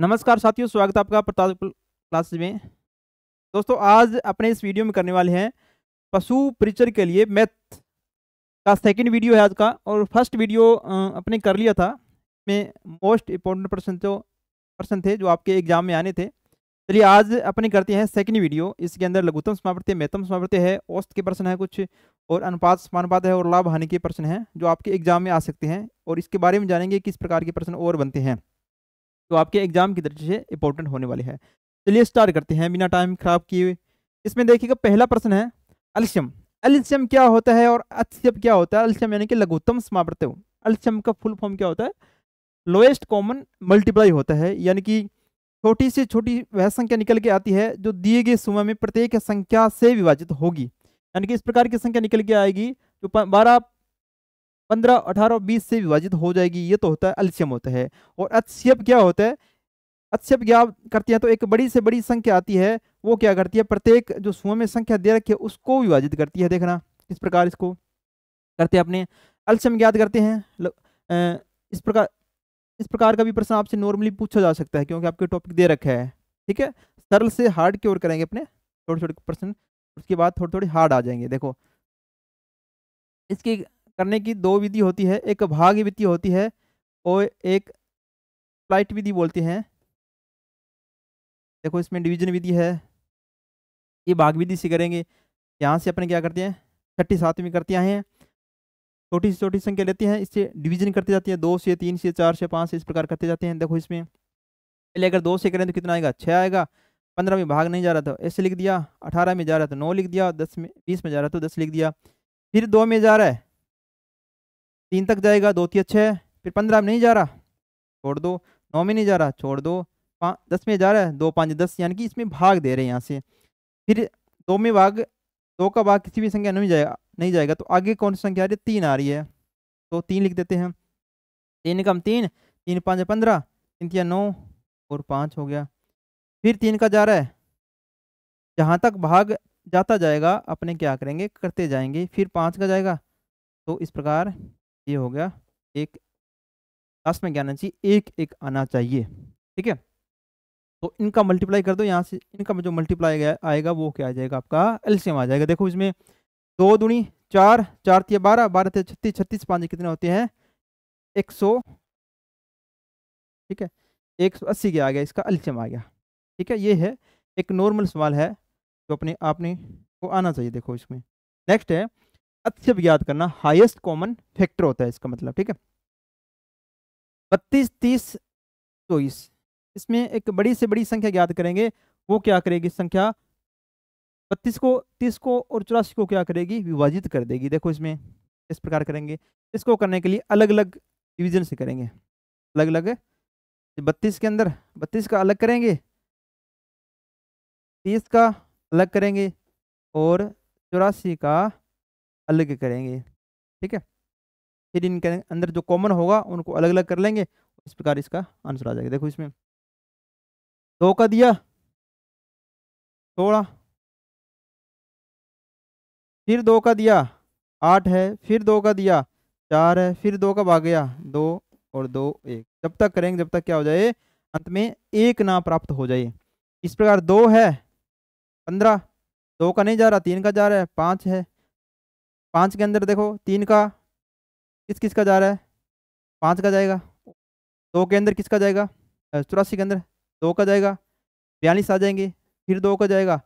नमस्कार साथियों स्वागत है आपका प्रताप क्लास में दोस्तों आज अपने इस वीडियो में करने वाले हैं पशु परिचर के लिए मैथ का सेकंड वीडियो है आज का और फर्स्ट वीडियो अपने कर लिया था में मोस्ट इम्पोर्टेंट पर्सन जो पर्सन थे जो आपके एग्जाम में आने थे चलिए आज अपने करते हैं सेकंड वीडियो इसके अंदर लघुतम समावृत्ति मैथम समावृत्ति है औस्त के प्रश्न है कुछ और अनुपात समानुपात है और लाभ हानि के प्रश्न हैं जो आपके एग्जाम में आ सकते हैं और इसके बारे में जानेंगे किस प्रकार के प्रश्न और बनते हैं तो आपके एग्जाम की दृष्टि से इंपॉर्टेंट होने वाले हैं चलिए स्टार्ट करते हैं बिना टाइम खराब किए हुए इसमें देखिएगा पहला प्रश्न है अल्शियम अल्शियम क्या होता है और अल्शियम क्या होता है अल्शियम यानी कि लघुत्तम समावर्त अल्शियम का फुल फॉर्म क्या होता है लोएस्ट कॉमन मल्टीप्लाई होता है यानी कि छोटी से छोटी वह संख्या निकल के आती है जो दिए गए समय में प्रत्येक संख्या से विभाजित होगी यानी कि इस प्रकार की संख्या निकल के आएगी जो बारह पंद्रह अठारह बीस से विभाजित हो जाएगी ये तो होता है अल्शियम होता है और अत्स्यप क्या होता है अत्स्यप क्या करती है तो एक बड़ी से बड़ी संख्या आती है वो क्या करती है प्रत्येक जो सुअ में संख्या दे रखी है उसको विभाजित करती है देखना इस प्रकार इसको करते हैं अपने अल्शियम ज्ञात करते हैं इस प्रकार इस प्रकार का भी प्रश्न आपसे नॉर्मली पूछा जा सकता है क्योंकि आपके टॉपिक दे रखा है ठीक है सरल से हार्ड की ओर करेंगे अपने छोटे छोटे प्रश्न उसके बाद थोड़े थोड़े हार्ड आ जाएंगे देखो इसकी करने की दो विधि होती है एक भाग विधि होती है और एक फ्लाइट विधि बोलते हैं देखो इसमें डिवीजन विधि है ये भाग विधि से करेंगे यहाँ से अपने क्या करते हैं छठी सातवीं करते आए हैं छोटी से छोटी संख्या लेते हैं इससे डिवीजन करते जाते हैं दो से तीन से चार से पाँच से इस प्रकार करते जाते हैं देखो इसमें पहले अगर दो से करें तो कितना आएगा छः आएगा पंद्रह में भाग नहीं जा रहा था ऐसे लिख दिया अठारह में जा रहा था नौ लिख दिया दस में बीस में जा रहा था दस लिख दिया फिर दो में जा रहा है तीन तक जाएगा दो तीन छः फिर पंद्रह में नहीं जा रहा छोड़ दो नौ में नहीं जा रहा छोड़ दो पाँच दस में जा रहा है दो पाँच दस यानी कि इसमें भाग दे रहे हैं यहाँ से फिर दो में भाग दो का भाग किसी भी संख्या नहीं जाएगा नहीं जाएगा तो आगे कौन सी संख्या आ रही है तीन आ रही है तो तीन लिख देते हैं तीन कम तीन तीन पाँच पंद्रह तीन तीन नौ और पाँच हो गया फिर तीन का जा रहा है जहाँ तक भाग जाता जाएगा अपने क्या करेंगे करते जाएंगे फिर पाँच का जाएगा तो इस प्रकार ये हो गया एक लास्ट में क्या चाहिए एक एक आना चाहिए ठीक है तो इनका मल्टीप्लाई कर दो यहाँ से इनका जो मल्टीप्लाई आएगा वो क्या आ जाएगा आपका एल्शियम आ जाएगा देखो इसमें दो दूनी चार चार थी बारह बारह थे छत्तीस छत्तीस पाँच कितने होते हैं एक सौ ठीक है एक सौ अस्सी के आ गया इसका अल्शियम आ गया ठीक है ये है एक नॉर्मल सवाल है जो अपने आपने को आना चाहिए देखो इसमें नेक्स्ट है से याद करना हाईएस्ट कॉमन फैक्टर होता है इसका मतलब ठीक है बत्तीस तीस चौबीस इसमें एक बड़ी से बड़ी संख्या ज्ञात करेंगे वो क्या करेगी संख्या बत्तीस को तीस को और चौरासी को क्या करेगी विभाजित कर देगी देखो इसमें इस प्रकार करेंगे इसको करने के लिए अलग अलग डिवीजन से करेंगे अलग अलग बत्तीस के अंदर बत्तीस का अलग करेंगे तीस का अलग करेंगे और चौरासी का अलग करेंगे ठीक है फिर इनके अंदर जो कॉमन होगा उनको अलग अलग कर लेंगे इस प्रकार इसका आंसर आ जाएगा देखो इसमें दो का दिया सोलह फिर दो का दिया आठ है फिर दो का दिया चार है फिर दो का भाग गया दो और दो एक जब तक करेंगे जब तक क्या हो जाए अंत में एक ना प्राप्त हो जाए इस प्रकार दो है पंद्रह दो का नहीं जा रहा तीन का जा रहा है पाँच है पाँच के अंदर देखो तीन का किस किस का जा रहा है पाँच का जाएगा दो के अंदर किसका जाएगा चौरासी के अंदर दो का जाएगा बयालीस आ जाएंगे फिर दो का जाएगा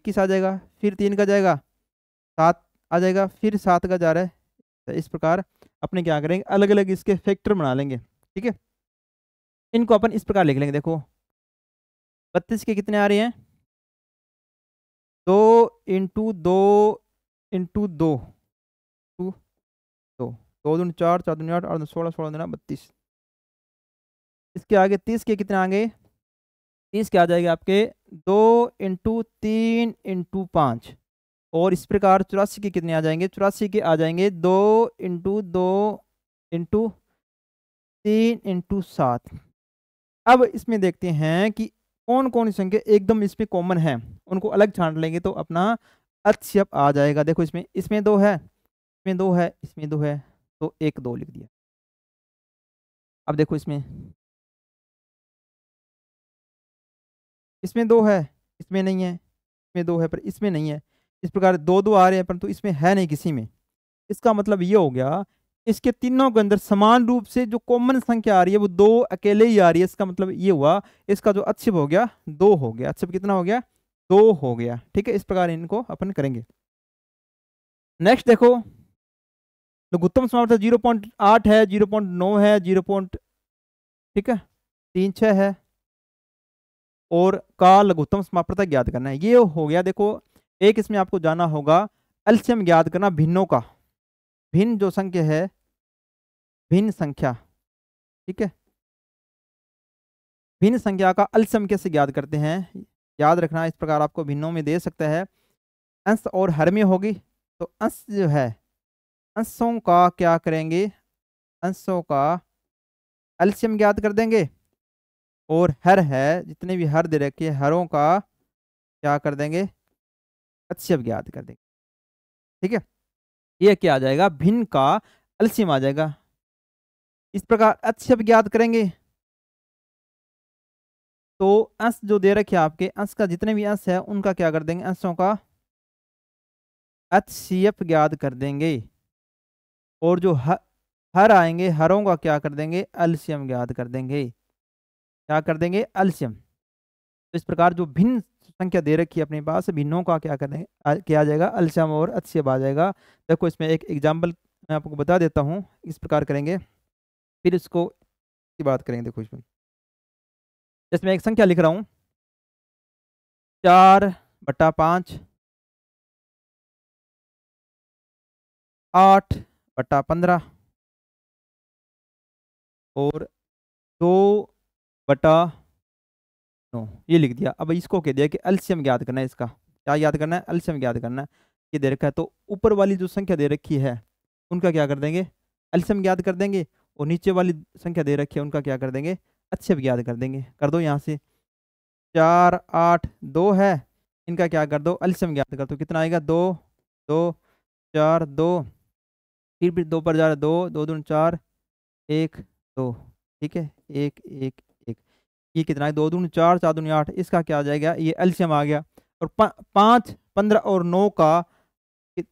इक्कीस आ जाएगा फिर तीन का जाएगा सात आ जाएगा फिर सात का जा रहा है तो इस प्रकार अपने क्या करेंगे अलग अलग इसके फैक्टर बना लेंगे ठीक है इनको अपन इस प्रकार लिख लेंगे देखो बत्तीस के कितने आ रहे हैं दो इंटू दो इंटू दो दो दो दून चार चार दून आठ आठ दून सोलह सोलह दून बत्तीस इसके आगे तीस के कितने आगे तीस के आ जाएगा आपके दो इंटू तीन इंटू पाँच और इस प्रकार चौरासी के कितने आ जाएंगे चौरासी के आ जाएंगे दो इंटू दो इंटू तीन इंटू सात अब इसमें देखते हैं कि कौन कौन सी संख्या एकदम इसमें कॉमन है उनको अलग छांट लेंगे तो अपना अच्छी आ जाएगा देखो इसमें इसमें दो है इसमें दो है इसमें दो है तो एक दो लिख दिया अब देखो इसमें इसमें दो है इसमें नहीं है इसमें दो है पर इसमें नहीं है इस प्रकार दो दो आ रहे हैं परंतु तो इसमें है नहीं किसी में इसका मतलब ये हो गया इसके तीनों के अंदर समान रूप से जो कॉमन संख्या आ रही है वो दो अकेले ही आ रही है इसका मतलब ये हुआ इसका जो अच्छिप हो गया दो हो गया अच्छिप कितना हो गया दो हो गया ठीक है इस प्रकार इनको अपन करेंगे नेक्स्ट देखो तो गुत्तम समावर्तक जीरो पॉइंट आठ है जीरो पॉइंट नौ है जीरो पॉइंट ठीक है तीन छः है और का लघुत्तम समाप्रता ज्ञात करना है ये हो गया देखो एक इसमें आपको जाना होगा एल्सियम ज्ञात करना भिन्नों का भिन्न जो संख्या है भिन्न संख्या ठीक है भिन्न संख्या का अल्सम कैसे ज्ञात करते हैं याद रखना इस प्रकार आपको भिन्नों में दे सकता है अंश और हर में होगी तो अंश जो है अंशों का क्या करेंगे अंशों का एल्शियम ज्ञात कर देंगे और हर है जितने भी हर दे रखे हरों का क्या कर देंगे अच्छे ज्ञात कर देंगे ठीक है ये क्या आ जाएगा भिन्न का अल्सियम आ जाएगा इस प्रकार अच्छे ज्ञात करेंगे तो अंश जो दे रखे आपके अंश का जितने भी अंश है उनका क्या कर देंगे अंशों का अच्छ ज्ञात कर देंगे और जो हर हर आएंगे हरों का क्या कर देंगे अल्सियम ज्ञात कर देंगे क्या कर देंगे अल्सियम तो इस प्रकार जो भिन्न संख्या दे रखी है अपने पास भिन्नों का क्या कर किया जाएगा अल्सियम और अत्सियम आ जाएगा देखो इसमें एक एग्जाम्पल मैं आपको बता देता हूँ इस प्रकार करेंगे फिर इसको की बात करेंगे देखो इसमें मैं एक संख्या लिख रहा हूँ चार बटा पाँच आठ बटा पंद्रह और दो बटा नौ ये लिख दिया अब इसको कह दिया कि एल्शियम याद करना है इसका क्या याद करना है एल्शियम याद करना है ये दे रखा है तो ऊपर वाली जो संख्या दे रखी है उनका क्या कर देंगे एल्शियम याद कर देंगे और नीचे वाली संख्या दे रखी है उनका क्या कर देंगे अच्छे याद कर देंगे कर दो यहाँ से चार आठ दो है इनका क्या कर दो एल्शियम याद कर दो कितना आएगा दो दो चार दो फिर भी दो पर जा रहा है दो दो दून चार एक दो ठीक है एक एक एक ये कितना है दो दून चार चार दून आठ इसका क्या आ जाएगा ये एल्शियम आ गया और पाँच पंद्रह और नौ का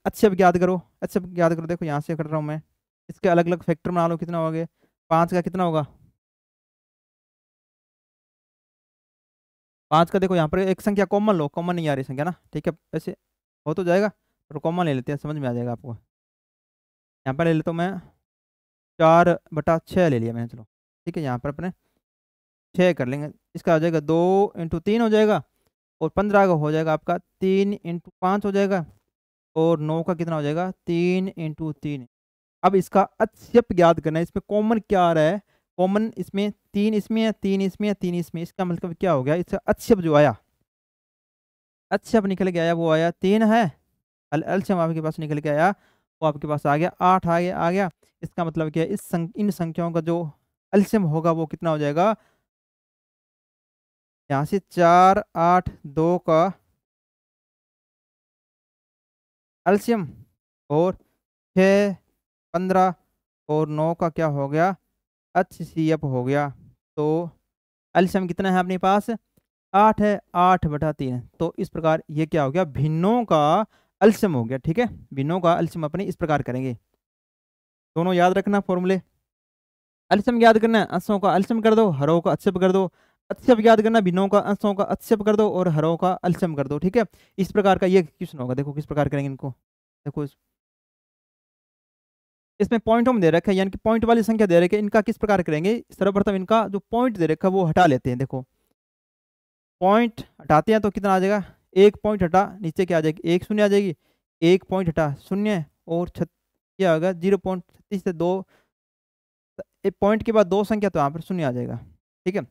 अच्छे अब याद करो अच्छे अब याद करो देखो यहाँ से कर रहा हूँ मैं इसके अलग अलग फैक्टर बना लो कितना हो गया पाँच का कितना होगा पाँच का देखो यहाँ पर एक संख्या कॉमन लो कॉमन नहीं आ रही संख्या ना ठीक है ऐसे हो तो जाएगा और कॉमन ले लेते हैं समझ में आ जाएगा आपको यहाँ पर ले लेता तो हूँ मैं चार बटा छः ले लिया मैंने चलो ठीक है यहाँ पर अपने छः कर लेंगे इसका हो जाएगा दो इंटू तीन हो जाएगा और पंद्रह का हो जाएगा आपका तीन इंटू पाँच हो जाएगा और नौ का कितना हो जाएगा तीन इंटू तीन अब इसका अत्यप याद करना है इसमें कॉमन क्या आ रहा है कॉमन इसमें तीन इसमें है तीन इसमें है तीन इसमें इसका मतलब क्या हो गया इसका अत्यप जो आया अत्यप निकल के आया वो आया तीन है अल अल्छम आपके पास निकल के आया वो आपके पास आ गया आठ आ गया आ गया इसका मतलब क्या है इस संक, इन संख्याओं का जो एल्शियम होगा वो कितना हो जाएगा यहाँ से चार आठ दो का एल्शियम और छ पंद्रह और नौ का क्या हो गया एच सी एफ हो गया तो एल्शियम कितना है अपने पास आठ है आठ बटा तीन तो इस प्रकार ये क्या हो गया भिन्नों का अल्सम हो गया ठीक है विनो का अल्सम अपने इस प्रकार करेंगे दोनों याद रखना फॉर्मूले अल्सम याद करना असों का अल्सम कर दो हरों का अच्छप कर दो अच्छप याद करना बिनों का अंशों का अच्छप कर दो और हरों का अल्सम कर दो ठीक है इस प्रकार का ये क्वेश्चन होगा देखो किस प्रकार करेंगे इनको देखो इसमें पॉइंट हम दे रखे हैं यानी कि पॉइंट वाली संख्या दे रखे इनका किस प्रकार करेंगे सर्वप्रथम इनका जो पॉइंट दे रखा है वो हटा लेते हैं देखो पॉइंट हटाते हैं तो कितना आ जाएगा एक पॉइंट हटा नीचे क्या आ जाएगी एक शून्य आ जाएगी एक पॉइंट हटा शून्य और छत्तीस आ गया जीरो पॉइंट छत्तीस से दो एक पॉइंट के बाद दो संख्या तो यहाँ पर शून्य आ जाएगा ठीक है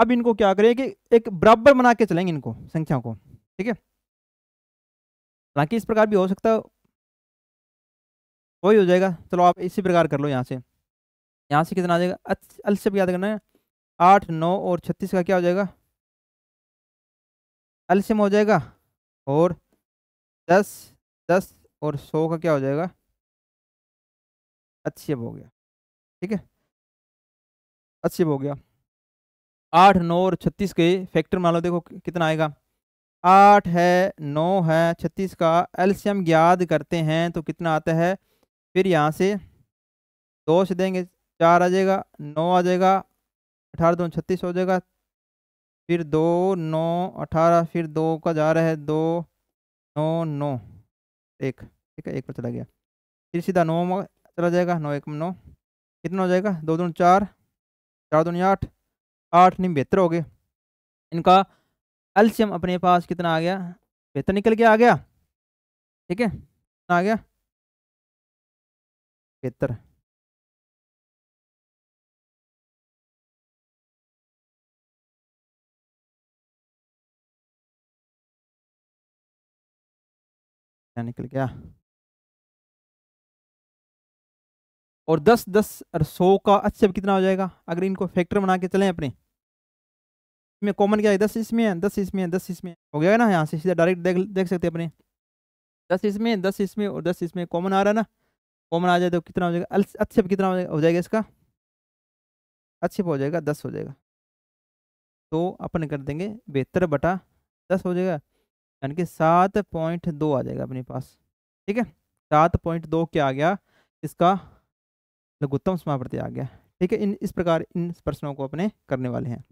अब इनको क्या करें कि एक बराबर बना के चलेंगे इनको संख्या को ठीक है हालांकि इस प्रकार भी हो सकता है वही हो जाएगा चलो आप इसी प्रकार कर लो यहाँ से यहाँ से कितना आ जाएगा अल्प से याद करना है आठ नौ और छत्तीस का क्या हो जाएगा एल्सियम हो जाएगा और दस दस और सौ का क्या हो जाएगा अच्छी हो गया ठीक है अच्छी हो गया आठ नौ और छत्तीस के फैक्टर मान लो देखो कितना आएगा आठ है नौ है छत्तीस का एल्शियम याद करते हैं तो कितना आता है फिर यहाँ से दो से देंगे चार आ जाएगा नौ आ जाएगा अठारह दो छत्तीस हो जाएगा फिर दो नौ अठारह फिर दो का जा रहा है दो नौ नौ एक ठीक है एक पर चला गया फिर सीधा नौ में चला जाएगा नौ एक में नौ कितना हो जाएगा दो दून चार चार दून आठ आठ नहीं बेहतर हो गए इनका एल्शियम अपने पास कितना आ गया बेहतर निकल के आ गया ठीक है आ गया बेहतर क्या निकल गया और दस दस और सौ का अच्छे कितना हो जाएगा अगर इनको फैक्टर बना के चलें अपने इसमें कॉमन क्या है दस इसमें है दस इसमें है दस इसमें हो गया ना यहाँ से सीधा डायरेक्ट देख देख सकते अपने दस इसमें दस इसमें और दस इसमें कॉमन आ रहा है ना कॉमन आ जाए तो कितना हो जाएगा अच्छे पर कितना हो जाएगा हो जाएगा इसका अच्छे हो जाएगा दस हो जाएगा तो अपन कर देंगे बेहतर बटा दस हो जाएगा यानी कि सात पॉइंट दो आ जाएगा अपने पास ठीक है सात पॉइंट दो क्या आ गया इसका लघुत्तम समाप्रति आ गया ठीक है इन इस प्रकार इन प्रश्नों को अपने करने वाले हैं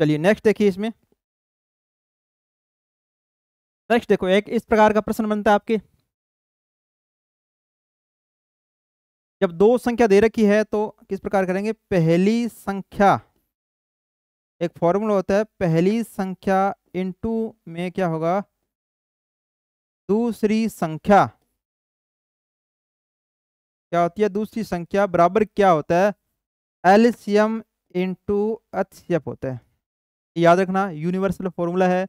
चलिए नेक्स्ट देखिए इसमें नेक्स्ट देखो एक इस प्रकार का प्रश्न बनता है आपके जब दो संख्या दे रखी है तो किस प्रकार करेंगे पहली संख्या एक फॉर्मूला होता है पहली संख्या इनटू में क्या होगा दूसरी संख्या क्या होती है दूसरी संख्या बराबर क्या होता है एलसीएम इनटू एचसीएफ होता है याद रखना यूनिवर्सल फॉर्मूला है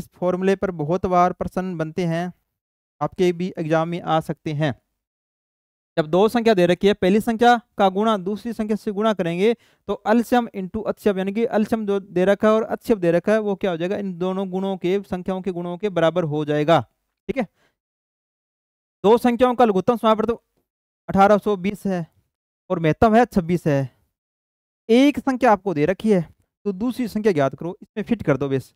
इस फॉर्मूले पर बहुत बार प्रश्न बनते हैं आपके भी एग्जाम में आ सकते हैं जब दो संख्या दे रखी है पहली संख्या का गुणा दूसरी संख्या से गुणा करेंगे तो अल्शम इंटू अच्छप यानी कि अल्सम जो दे रखा है और अच्छप दे रखा है वो क्या हो जाएगा इन दोनों गुणों के संख्याओं के गुणों के बराबर हो जाएगा ठीक है दो संख्याओं का लघुत्तम समाप्त तो अठारह है और महत्तम है छब्बीस है एक संख्या आपको दे रखी है तो दूसरी संख्या ज्ञात करो इसमें फिट कर दो बेस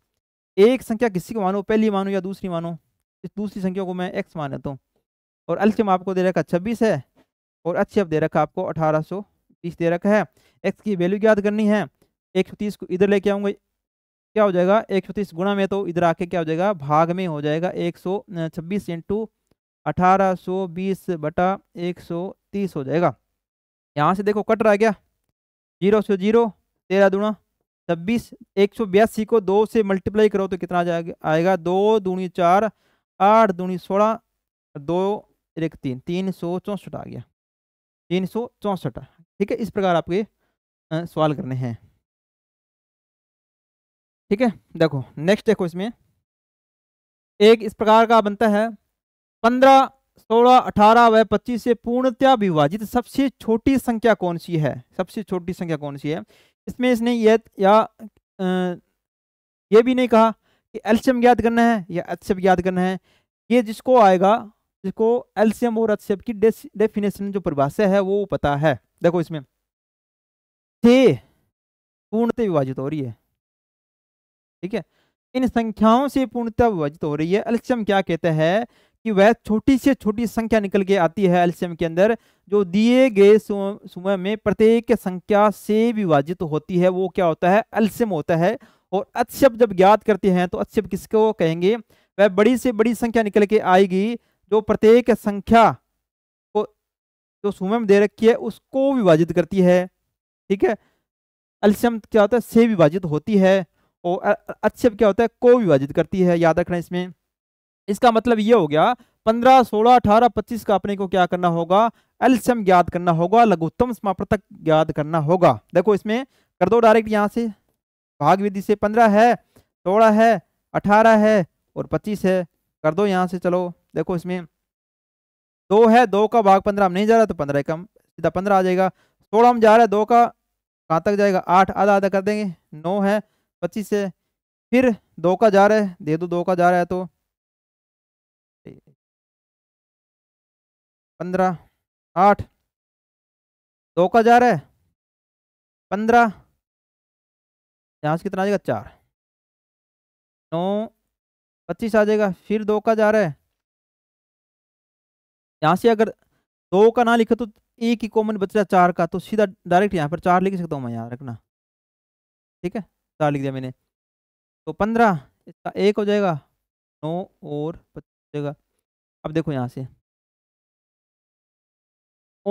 एक संख्या किसी को मानो पहली मानो या दूसरी मानो इस दूसरी संख्या को मैं एक्स मान लेता हूँ और अल्चम आपको दे रखा छब्बीस है और अब दे रखा आपको अठारह सौ बीस दे रखा है एक्स की वैल्यू याद करनी है एक सौ तीस को इधर लेके आऊँगा क्या हो जाएगा एक सौ तीस गुणा में तो इधर आके क्या हो जाएगा भाग में हो जाएगा एक सौ छब्बीस इंटू अठारह सौ बीस बटा एक सौ तीस हो जाएगा यहाँ से देखो कट रहा क्या जीरो से जीरो तेरह दूणा छब्बीस एक सौ बयासी को दो से मल्टीप्लाई करो तो कितना आएगा दो दूनी चार आठ दूनी सोलह दो एक तीन तीन सौ चौंसठ आ गया तीन सौ चौंसठ ठीक है इस प्रकार आपके सवाल करने हैं ठीक है देखो नेक्स्ट देखो इसमें एक इस प्रकार का बनता है पंद्रह सोलह अठारह व पच्चीस से पूर्णतया विभाजित सबसे छोटी संख्या कौन सी है सबसे छोटी संख्या कौन सी है इसमें इसने ये या ये भी नहीं कहा कि एल्शियम ज्ञात करना है या एच ज्ञात करना है ये जिसको आएगा को एल्सियम और एचसीएफ की डेफिनेशन जो परिभाषा है वो पता है देखो इसमें छे पूर्णतः विभाजित हो रही है ठीक है इन संख्याओं से पूर्णतः विभाजित हो रही है एल्सियम क्या कहते हैं कि वह छोटी से छोटी संख्या निकल के आती है एल्शियम के अंदर जो दिए गए समय में प्रत्येक संख्या से विभाजित होती है वो क्या होता है एल्सियम होता है और अच्छप जब ज्ञात करते हैं तो अच्छप किसको कहेंगे वह बड़ी से बड़ी संख्या निकल के आएगी जो प्रत्येक संख्या को जो सूमे में दे रखी है उसको विभाजित करती है ठीक है अल्सम क्या होता है से विभाजित होती है और अक्षम क्या होता है को विभाजित करती है याद रखना इसमें इसका मतलब ये हो गया पंद्रह सोलह अठारह पच्चीस का अपने को क्या करना होगा एल्सियम ज्ञात करना होगा लघुत्तम समापतक ज्ञात करना होगा देखो इसमें कर दो डायरेक्ट यहाँ से भाग विधि से पंद्रह है सोलह है अठारह है और पच्चीस है कर दो यहाँ से चलो देखो इसमें दो है दो का भाग पंद्रह हम नहीं जा रहा तो पंद्रह कम सीधा पंद्रह आ जाएगा सोलह हम जा रहे हैं दो का कहाँ तक जाएगा आठ आधा आधा कर देंगे नौ है पच्चीस है फिर दो का जा रहा है दे दो दो का जा रहा है तो पंद्रह आठ दो का जा रहा है पंद्रह यहाँ से कितना आ जाएगा चार नौ पच्चीस आ जाएगा फिर दो का जा रहा है यहाँ से अगर दो का ना लिखे तो एक ही कॉमन बच रहा है चार का तो सीधा डायरेक्ट यहाँ पर चार लिख सकता हूँ मैं यहाँ रखना ठीक है चार लिख दिया मैंने तो पंद्रह इसका एक हो जाएगा नौ और पच्चीस जाएगा अब देखो यहाँ से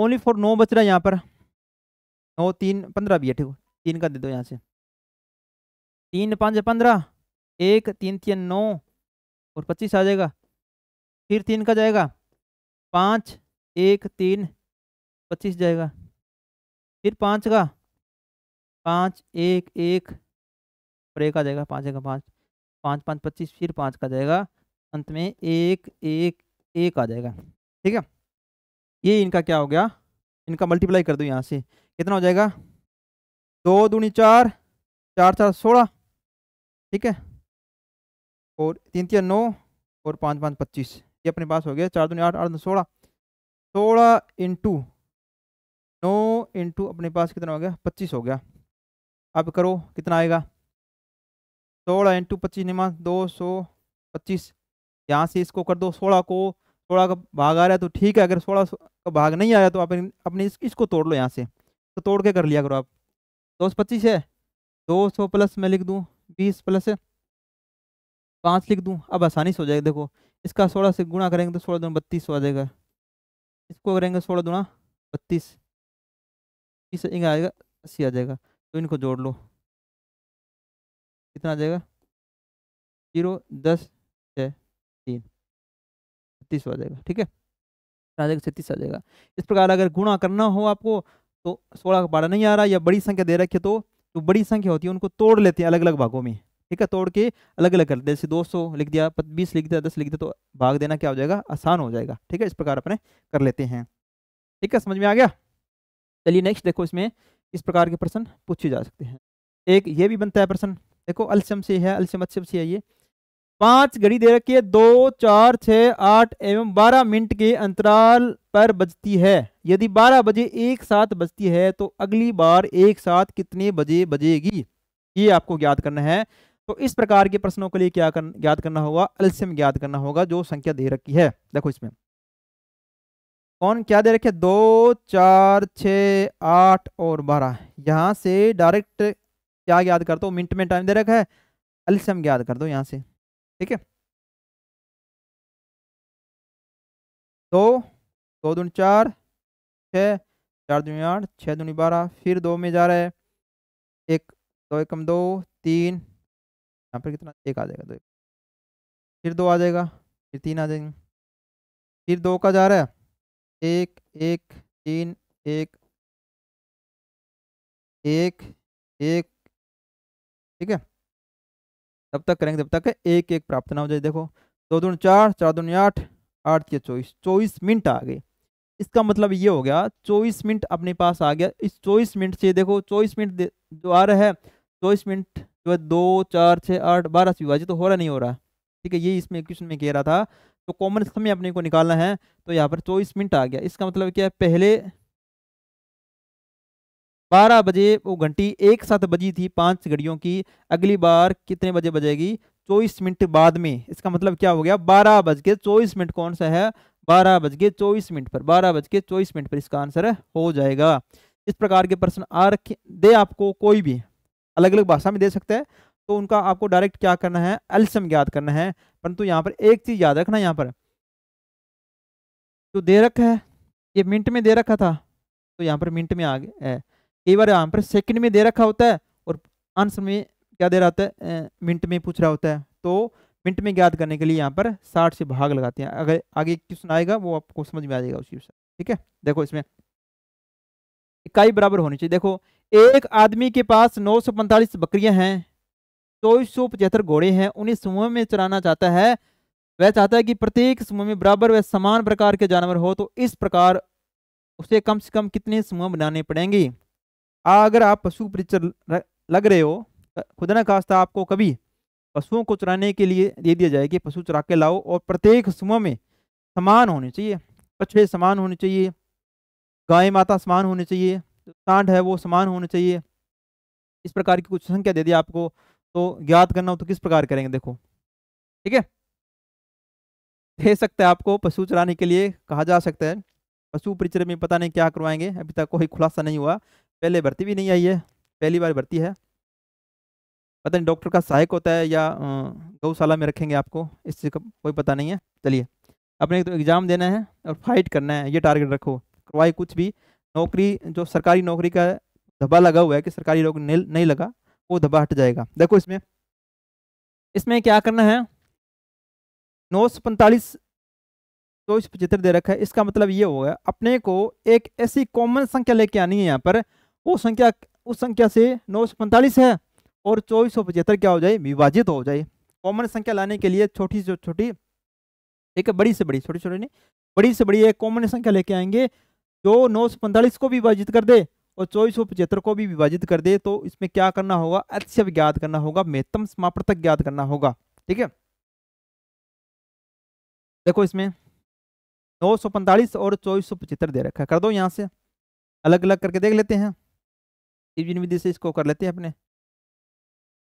ओनली फॉर नौ बच रहा है यहाँ पर नौ तीन पंद्रह भी है ठीक तीन का दे दो यहाँ से तीन पाँच पंद्रह एक तीन तीन नौ और पच्चीस आ जाएगा फिर तीन का जाएगा पाँच एक तीन पच्चीस जाएगा फिर पाँच का पाँच एक एक और एक आ जाएगा पाँच का पाँच पाँच पाँच पच्चीस फिर पाँच का जाएगा अंत में एक एक एक आ जाएगा ठीक है ये इनका क्या हो गया इनका मल्टीप्लाई कर दो यहाँ से कितना हो जाएगा दो दूनी चार चार चार सोलह ठीक है और तीन तीन नौ और पाँच पाँच पच्चीस ये अपने पास हो गया चार दूनी आठ आठ दो सोलह सोलह इंटू नौ इंटू अपने पास कितना हो गया पच्चीस हो गया अब करो कितना आएगा सोलह इंटू पच्चीस निमा दो सौ पच्चीस यहाँ से इसको कर दो सोलह को सोलह का भाग आ रहा है तो ठीक है अगर सोलह का भाग नहीं आ रहा तो आप अपने इस, इसको तोड़ लो यहाँ से तो तोड़ के कर लिया करो आप दो सौ पच्चीस है दो सौ प्लस मैं लिख दूँ बीस प्लस है पाँच लिख दूँ अब आसानी से हो जाएगा देखो इसका सोलह से गुणा करेंगे तो सोलह दुना बत्तीस हो जाएगा इसको करेंगे सोलह दूना बत्तीस इस आएगा अस्सी आ जाएगा तो इनको जोड़ लो कितना आ जाएगा जीरो दस छः तीन बत्तीस आ जाएगा ठीक है आ जाएगा छत्तीस आ जाएगा इस प्रकार अगर गुणा करना हो आपको तो सोलह का बारह नहीं आ रहा या बड़ी संख्या दे रखी है तो जो तो बड़ी संख्या होती है उनको तोड़ लेते हैं अलग अलग भागों में ठीक है तोड़ के अलग अलग कर जैसे 200 लिख दिया बीस लिख दिया दस लिख दिया तो भाग देना क्या हो जाएगा आसान हो जाएगा ठीक है इस प्रकार अपने कर लेते हैं ठीक है समझ में आ गया चलिए नेक्स्ट देखो इसमें इस प्रकार के प्रश्न पूछे जा सकते हैं एक ये भी बनता है प्रश्न देखो अल्सम से है अल्सम अच्छे से है ये पांच घड़ी दे रखी है दो चार छः आठ एवं बारह मिनट के अंतराल पर बजती है यदि बारह बजे एक साथ बजती है तो अगली बार एक साथ कितने बजे बजेगी ये आपको याद करना है तो इस प्रकार के प्रश्नों के लिए क्या कर, ज्ञात करना होगा एल्सियम ज्ञात करना होगा जो संख्या दे रखी है देखो इसमें कौन क्या दे रखे दो चार छ आठ और बारह यहाँ से डायरेक्ट क्या याद कर दो मिनट में टाइम दे रखा है एल्सियम याद कर दो यहाँ से ठीक है दो दो दून चार छः चार दूनी आठ छः दूनी बारह फिर दो में जा रहा है एक दो एकम दो तीन यहाँ पर कितना एक आ जाएगा दो फिर दो आ जाएगा फिर तीन आ जाएंगे फिर दो का जा रहा है एक एक तीन एक एक एक ठीक है तब तक करेंगे तब तक एक एक प्राप्त ना हो जाए देखो दो दून चार चार दून आठ आठ के चौबीस चौबीस मिनट आ गए इसका मतलब ये हो गया चौबीस मिनट अपने पास आ गया इस चौबीस मिनट से देखो चौबीस मिनट जो आ रहा है चौबीस मिनट जो है दो चार छः आठ बारह से विभाजित तो हो रहा नहीं हो रहा ठीक है ये इसमें क्वेश्चन में कह रहा था तो कॉमन समय अपने को निकालना है तो यहाँ पर चौबीस मिनट आ गया इसका मतलब क्या है पहले बारह बजे वो घंटी एक साथ बजी थी पांच घड़ियों की अगली बार कितने बजे बजेगी चौबीस मिनट बाद में इसका मतलब क्या हो गया बारह बज के चौबीस मिनट कौन सा है बारह बज के चौबीस मिनट पर बारह बज के चौबीस मिनट पर इसका आंसर हो जाएगा इस प्रकार के प्रश्न आ रखे दे आपको कोई भी अलग अलग भाषा में दे सकते हैं तो उनका आपको डायरेक्ट क्या करना है एल्सम याद करना है परंतु यहाँ पर एक चीज़ याद रखना यहाँ पर जो दे रखा है ये मिनट में दे रखा था तो यहाँ पर मिनट में आ गया कई बार यहाँ पर सेकंड में दे रखा होता है और आंसर में क्या दे रहा होता है मिनट में पूछ रहा होता है तो मिनट में याद करने के लिए यहाँ पर साठ से भाग लगाते हैं अगर आगे क्वेश्चन आएगा वो आपको समझ में आ जाएगा उसी ठीक है देखो इसमें इकाई बराबर होनी चाहिए देखो एक आदमी के पास नौ सौ पैंतालीस बकरियां हैं चौबीस सौ पचहत्तर घोड़े हैं उन्हें समूह में चराना चाहता है वह चाहता है कि प्रत्येक समूह में बराबर व समान प्रकार के जानवर हो तो इस प्रकार उसे कम से कम कितने समूह बनाने पड़ेंगे अगर आप पशु परिचर लग रहे हो खुदा ना खास्ता आपको कभी पशुओं को चराने के लिए दे दिया जाए कि पशु चरा के लाओ और प्रत्येक समूह में समान होने चाहिए पछड़े समान होने चाहिए गाय माता समान होने चाहिए सांड है वो समान होने चाहिए इस प्रकार की कुछ संख्या दे दी आपको तो ज्ञात करना हो तो किस प्रकार करेंगे देखो ठीक है दे सकते हैं आपको पशु चराने के लिए कहा जा सकता है पशु परिचर में पता नहीं क्या करवाएंगे अभी तक कोई खुलासा नहीं हुआ पहले भर्ती भी नहीं आई है पहली बार भर्ती है पता नहीं डॉक्टर का सहायक होता है या गौशाला में रखेंगे आपको इससे कोई पता नहीं है चलिए अपने तो एग्ज़ाम देना है और फाइट करना है ये टारगेट रखो करवाए कुछ भी नौकरी जो सरकारी नौकरी का धब्बा लगा हुआ है कि सरकारी नौकरी नहीं लगा वो धब्बा हट जाएगा देखो इसमें इसमें क्या करना है नौ सौ पैंतालीस चौबीस पचहत्तर दे रखा है इसका मतलब ये होगा अपने को एक ऐसी कॉमन संख्या लेके आनी है यहाँ पर वो संख्या उस संख्या से नौ सौ पैंतालीस है और चौबीस सौ पचहत्तर क्या हो जाए विभाजित हो जाए कॉमन संख्या लाने के लिए छोटी से छोटी एक बड़ी से बड़ी छोटी छोटी नहीं बड़ी से बड़ी एक कॉमन संख्या लेके आएंगे जो नौ सौ पैंतालीस को भी विभाजित कर दे और चौबीस सौ पचहत्तर को भी विभाजित कर दे तो इसमें क्या करना होगा अतिशय ज्ञात करना होगा मेतम तक ज्ञात करना होगा ठीक है देखो इसमें नौ सौ पैंतालीस और चौबीस सौ पचहत्तर दे रखा है कर दो यहाँ से अलग अलग करके देख लेते हैं इन विधि से इसको कर लेते हैं अपने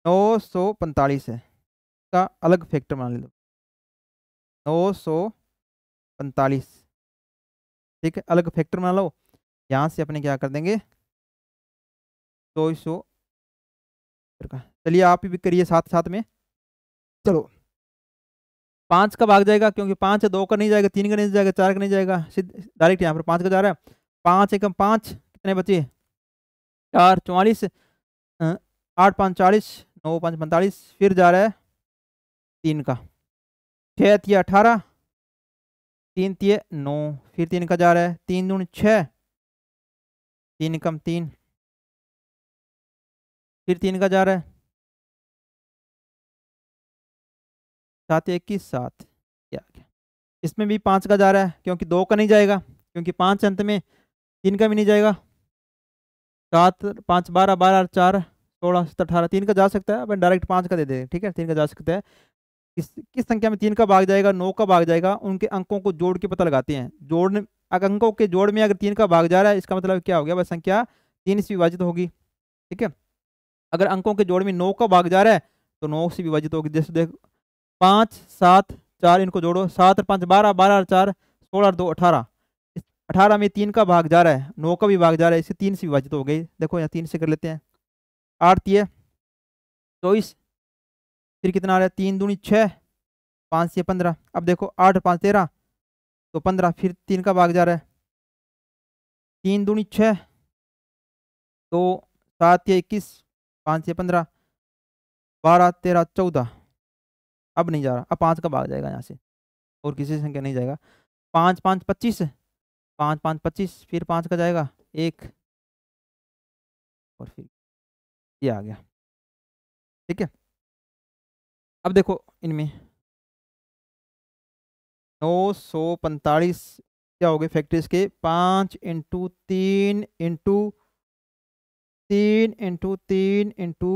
नौ सौ पैंतालीस है का अलग फैक्टर मान ले दो नौ सौ पैंतालीस ठीक है अलग फैक्टर बना लो यहाँ से अपने क्या कर देंगे दो सौ चलिए आप भी करिए साथ साथ में चलो पाँच का भाग जाएगा क्योंकि पाँच दो का नहीं जाएगा तीन का नहीं जाएगा चार का नहीं जाएगा डायरेक्ट यहाँ पर पाँच का जा रहा है पाँच एकम पाँच कितने बचे चार चौवालीस आठ पाँच चालीस नौ पाँच पैंतालीस फिर जा रहा है तीन का छः अठारह तीन तीय नौ फिर तीन का जा रहा है तीन दून छ तीन कम तीन फिर तीन का जा रहा है सात इक्कीस सात क्या इसमें भी पाँच का जा रहा है क्योंकि दो का नहीं जाएगा क्योंकि पाँच अंत में तीन का भी नहीं जाएगा सात पाँच बारह बारह चार सोलह सत्रह अठारह तीन का जा सकता है अपन डायरेक्ट पाँच का दे दे ठीक है तीन का जा सकता है किस किस संख्या में तीन का भाग जाएगा नौ का भाग जाएगा उनके अंकों को जोड़ के पता लगाते हैं जोड़ने अगर अंकों के जोड़ में अगर तीन का भाग जा रहा है इसका मतलब क्या हो गया वह संख्या तीन से विभाजित होगी ठीक है अगर अंकों के जोड़ में नौ का भाग जा रहा है तो नौ से विभाजित होगी जैसे देख पाँच सात चार इनको जोड़ो सात और पाँच बारह बारह और चार सोलह और दो अठारह अठारह में तीन का भाग जा रहा है नौ का भी भाग जा रहा है इसे तीन से विभाजित हो गई देखो यहाँ तीन से कर लेते हैं आठ तीय चौबीस फिर कितना आ रहा है तीन दूनी छः पाँच से पंद्रह अब देखो आठ पाँच तेरह तो पंद्रह फिर तीन का भाग जा रहा है तीन दूनी छः तो सात या इक्कीस पाँच से पंद्रह बारह तेरह चौदह अब नहीं जा रहा अब पाँच का भाग जाएगा यहाँ से और किसी संख्या नहीं जाएगा पाँच पाँच पच्चीस पाँच पाँच पच्चीस फिर पाँच का जाएगा एक और फिर ये आ गया ठीक है अब देखो इनमें नौ सौ पैंतालीस क्या हो गए फैक्ट्रीज के पाँच इंटू तीन इंटू तीन इंटू तीन इंटू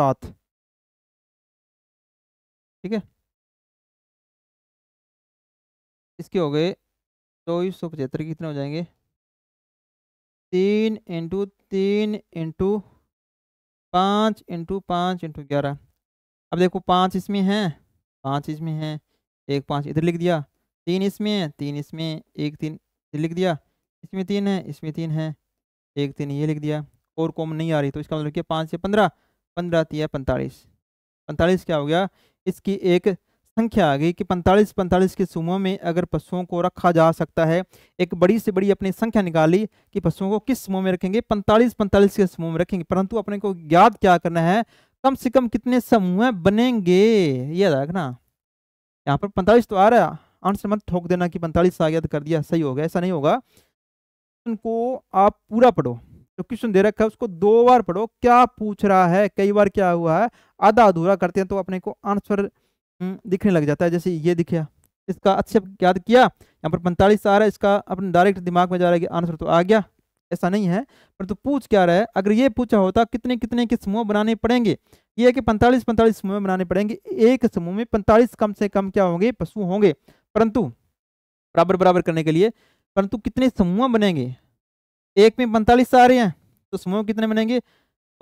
सात ठीक है इसके हो गए चौबीस सौ पचहत्तर कितने हो जाएंगे तीन इंटू तीन इंटू पाँच इंटू पाँच इंटू ग्यारह अब देखो पाँच इसमें हैं पाँच इसमें हैं एक पाँच इधर लिख दिया तीन इसमें है तीन इसमें एक तीन इधर लिख दिया इसमें तीन है इसमें तीन है एक तीन ये लिख दिया और कॉमन नहीं आ रही तो इसका मतलब लिखिए पाँच से पंद्रह पंद्रह तीन है पैंतालीस पैंतालीस क्या हो गया इसकी एक संख्या आ गई कि 45 45 के समूह में अगर पशुओं को रखा जा सकता है एक बड़ी से बड़ी अपनी संख्या निकाली कि पशुओं को किस समूह में रखेंगे 45 45 के समूह में रखेंगे परंतु अपने को याद क्या करना है कम से कम कितने समूह बनेंगे ये रखना यहाँ पर 45 तो आ रहा है आंसर मत ठोक देना कि पैंतालीस आ गया तो कर दिया सही होगा ऐसा नहीं होगा उनको आप पूरा पढ़ो जो क्वेश्चन दे रखा है उसको दो बार पढ़ो क्या पूछ रहा है कई बार क्या हुआ है आधा अधूरा करते हैं तो अपने को आंसर हम्म, दिखने लग जाता है जैसे ये दिखा इसका अच्छे याद किया यहाँ पर पैंतालीस आ रहा है इसका अपने डायरेक्ट दिमाग में जा रहा है कि आंसर तो आ गया ऐसा नहीं है परंतु तो पूछ क्या रहा है अगर ये पूछा होता कितने कितने के समूह बनाने पड़ेंगे ये है कि पैंतालीस पैंतालीस समूह में बनाने पड़ेंगे एक समूह में पैंतालीस कम से कम क्या होंगे पशु होंगे परंतु बराबर बराबर करने के लिए परंतु कितने समूह बनेंगे एक में पैंतालीस आ रहे हैं तो समूह कितने बनेंगे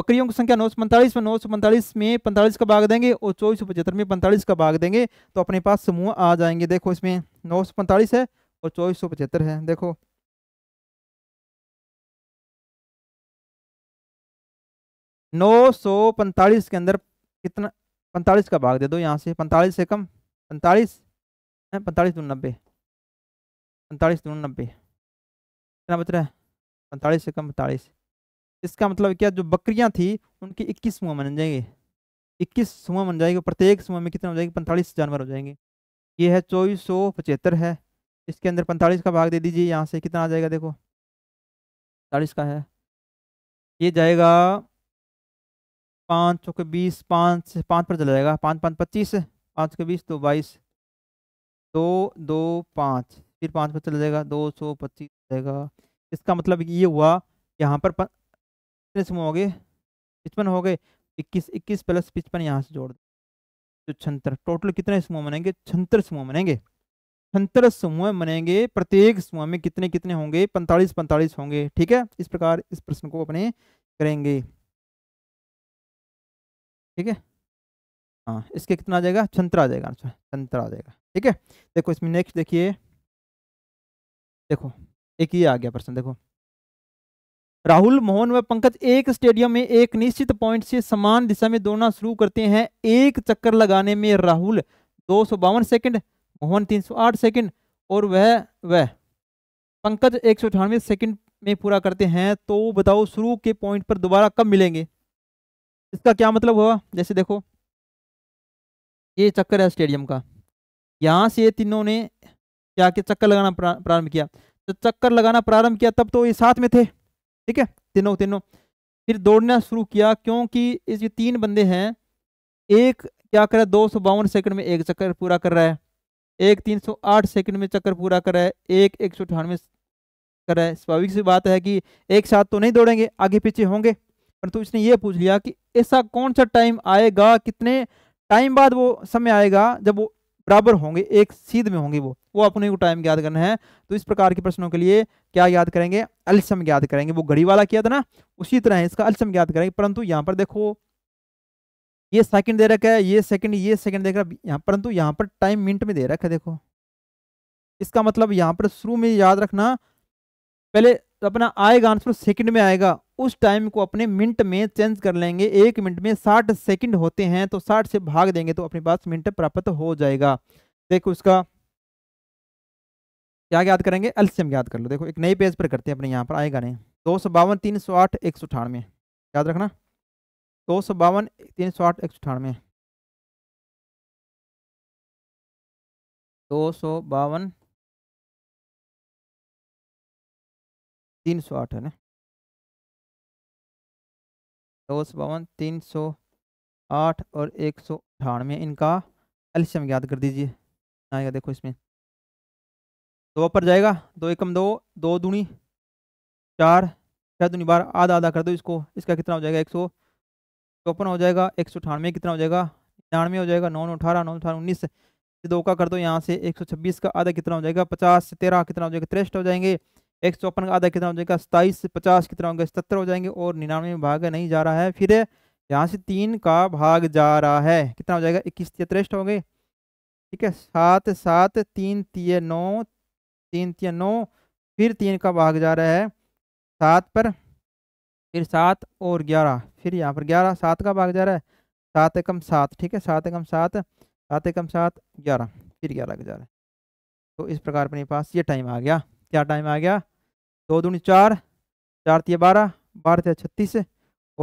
बकरियों की संख्या नौ सौ पैंतालीस में नौ सौ पैंतालीस में पैंतालीस का भाग देंगे और चौबीस सौ पचहत्तर में पैंतालीस का भाग देंगे तो अपने पास समूह आ जाएंगे देखो इसमें नौ सौ पैंतालीस है और चौबीस सौ पचहत्तर है देखो नौ सौ पैंतालीस के अंदर कितना पैंतालीस का भाग दे दो यहाँ से पैंतालीस से कम पैंतालीस है पैंतालीस दून नब्बे पैंतालीस दून नब्बे कितना बच रहा है पैंतालीस से कम पैंतालीस इसका मतलब क्या जो बकरियां थी उनके इक्कीस सुमा बन जाएंगे इक्कीस सुमा बन जाएंगे प्रत्येक सुमा में कितना हो जाएंगे पैंतालीस जानवर हो जाएंगे ये है चौबीस सौ पचहत्तर है इसके अंदर पैंतालीस का भाग दे दीजिए यहाँ से कितना आ जाएगा देखो चालीस का है ये जाएगा पाँच सौ के बीस पाँच से पाँच पर चला जाएगा पाँच पाँच पच्चीस पाँच के बीस दो बाईस दो दो पाँच फिर पाँच पर चला जाएगा दो सौ पच्चीस जाएगा इसका मतलब ये हुआ यहाँ पर कितने हो गए पिचपन हो गए इक्कीस इक्कीस प्लस पिचपन यहाँ से जोड़ दो तो छहत्तर टोटल कितने समूह बनेंगे छहत्तर समूह बनेंगे छहत्तर समूह बनेंगे प्रत्येक समूह में कितने कितने होंगे पैंतालीस पैंतालीस होंगे ठीक है इस प्रकार इस प्रश्न को अपने करेंगे ठीक है हाँ इसके कितना आ जाएगा छंतर आ जाएगा अच्छा छंतर आ जाएगा ठीक है देखो इसमें नेक्स्ट देखिए देखो एक ही आ गया प्रश्न देखो राहुल मोहन व पंकज एक स्टेडियम में एक निश्चित पॉइंट से समान दिशा में दौड़ना शुरू करते हैं एक चक्कर लगाने में राहुल दो सौ बावन सेकेंड मोहन तीन सौ आठ और वह वह पंकज एक सौ अठानवे में पूरा करते हैं तो बताओ शुरू के पॉइंट पर दोबारा कब मिलेंगे इसका क्या मतलब हुआ जैसे देखो ये चक्कर है स्टेडियम का यहाँ से तीनों ने क्या के चक्कर लगाना प्रारंभ किया जब तो चक्कर लगाना प्रारंभ किया तब तो ये साथ में थे ठीक है तीनों तीनों फिर दौड़ना शुरू किया क्योंकि इस जो तीन बंदे हैं एक क्या कर रहा है दो सौ बावन सेकंड में एक चक्कर पूरा कर रहा है एक तीन सौ आठ सेकंड में चक्कर पूरा कर रहा है एक एक सौ अठानवे कर रहा है स्वाभाविक सी बात है कि एक साथ तो नहीं दौड़ेंगे आगे पीछे होंगे परंतु तो इसने ये पूछ लिया कि ऐसा कौन सा टाइम आएगा कितने टाइम बाद वो समय आएगा जब वो बराबर होंगे एक सीध में होंगे वो वो अपने को टाइम याद करना है तो इस प्रकार के प्रश्नों के लिए क्या याद करेंगे अलसम याद करेंगे वो घड़ी वाला किया था ना उसी तरह इसका अलसम याद करेंगे परंतु यहाँ पर देखो ये सेकंड दे रखा है ये सेकंड ये सेकंड दे रखा है यहाँ परंतु यहाँ पर टाइम मिनट में दे रखा है देखो इसका मतलब यहाँ पर शुरू में याद रखना पहले अपना आएगा आंसर सेकंड में आएगा उस टाइम को अपने मिनट में चेंज कर लेंगे एक मिनट में साठ सेकंड होते हैं तो साठ से भाग देंगे तो अपने पास मिनट प्राप्त हो जाएगा देखो इसका क्या याद करेंगे एल्शियम याद कर लो देखो एक नए पेज पर करते हैं अपने यहाँ पर आएगा नहीं दो सौ बावन तीन सौ आठ एक सौ अठानवे याद रखना दो सौ बावन तीन सौ आठ एक सौ अठानवे दो सौ बावन तीन सौ आठ है ना दो सौ बावन तीन सौ आठ और एक सौ अठानवे इनका एल्शियम याद कर दीजिए आएगा देखो इसमें दो ऊपर जाएगा दो एकम दो दो दूनी चार छः दूनी बार आधा आधा कर दो इसको इसका कितना हो जाएगा एक सौ चौपन हो जाएगा एक सौ अठानवे कितना हो जाएगा निन्यानवे हो जाएगा नौ नौ अठारह नौ अठारह उन्नीस दो का कर दो यहाँ से एक सौ छब्बीस का आधा कितना हो जाएगा पचास से तेरह कितना हो जाएगा तिरसठ हो जाएंगे एक सौ चौपन का आधा कितना हो जाएगा सताईस से पचास कितना होगा सतर हो जाएंगे और निन्यानवे में भाग नहीं जा रहा है फिर यहाँ से तीन का भाग जा रहा है कितना हो जाएगा इक्कीस तिरस्ट हो गए ठीक है सात सात तीन तीय नौ तीन तीन नौ फिर तीन का भाग जा रहा है सात पर फिर सात और ग्यारह फिर यहाँ पर ग्यारह सात का भाग जा रहा है सात एकम सात ठीक है सात एकम सात सात एकम सात ग्यारह फिर ग्यारह का जा रहा है तो इस प्रकार अपने पास ये टाइम आ गया क्या टाइम आ गया दो दूनी चार चार तीय बारह बारह तीय छत्तीस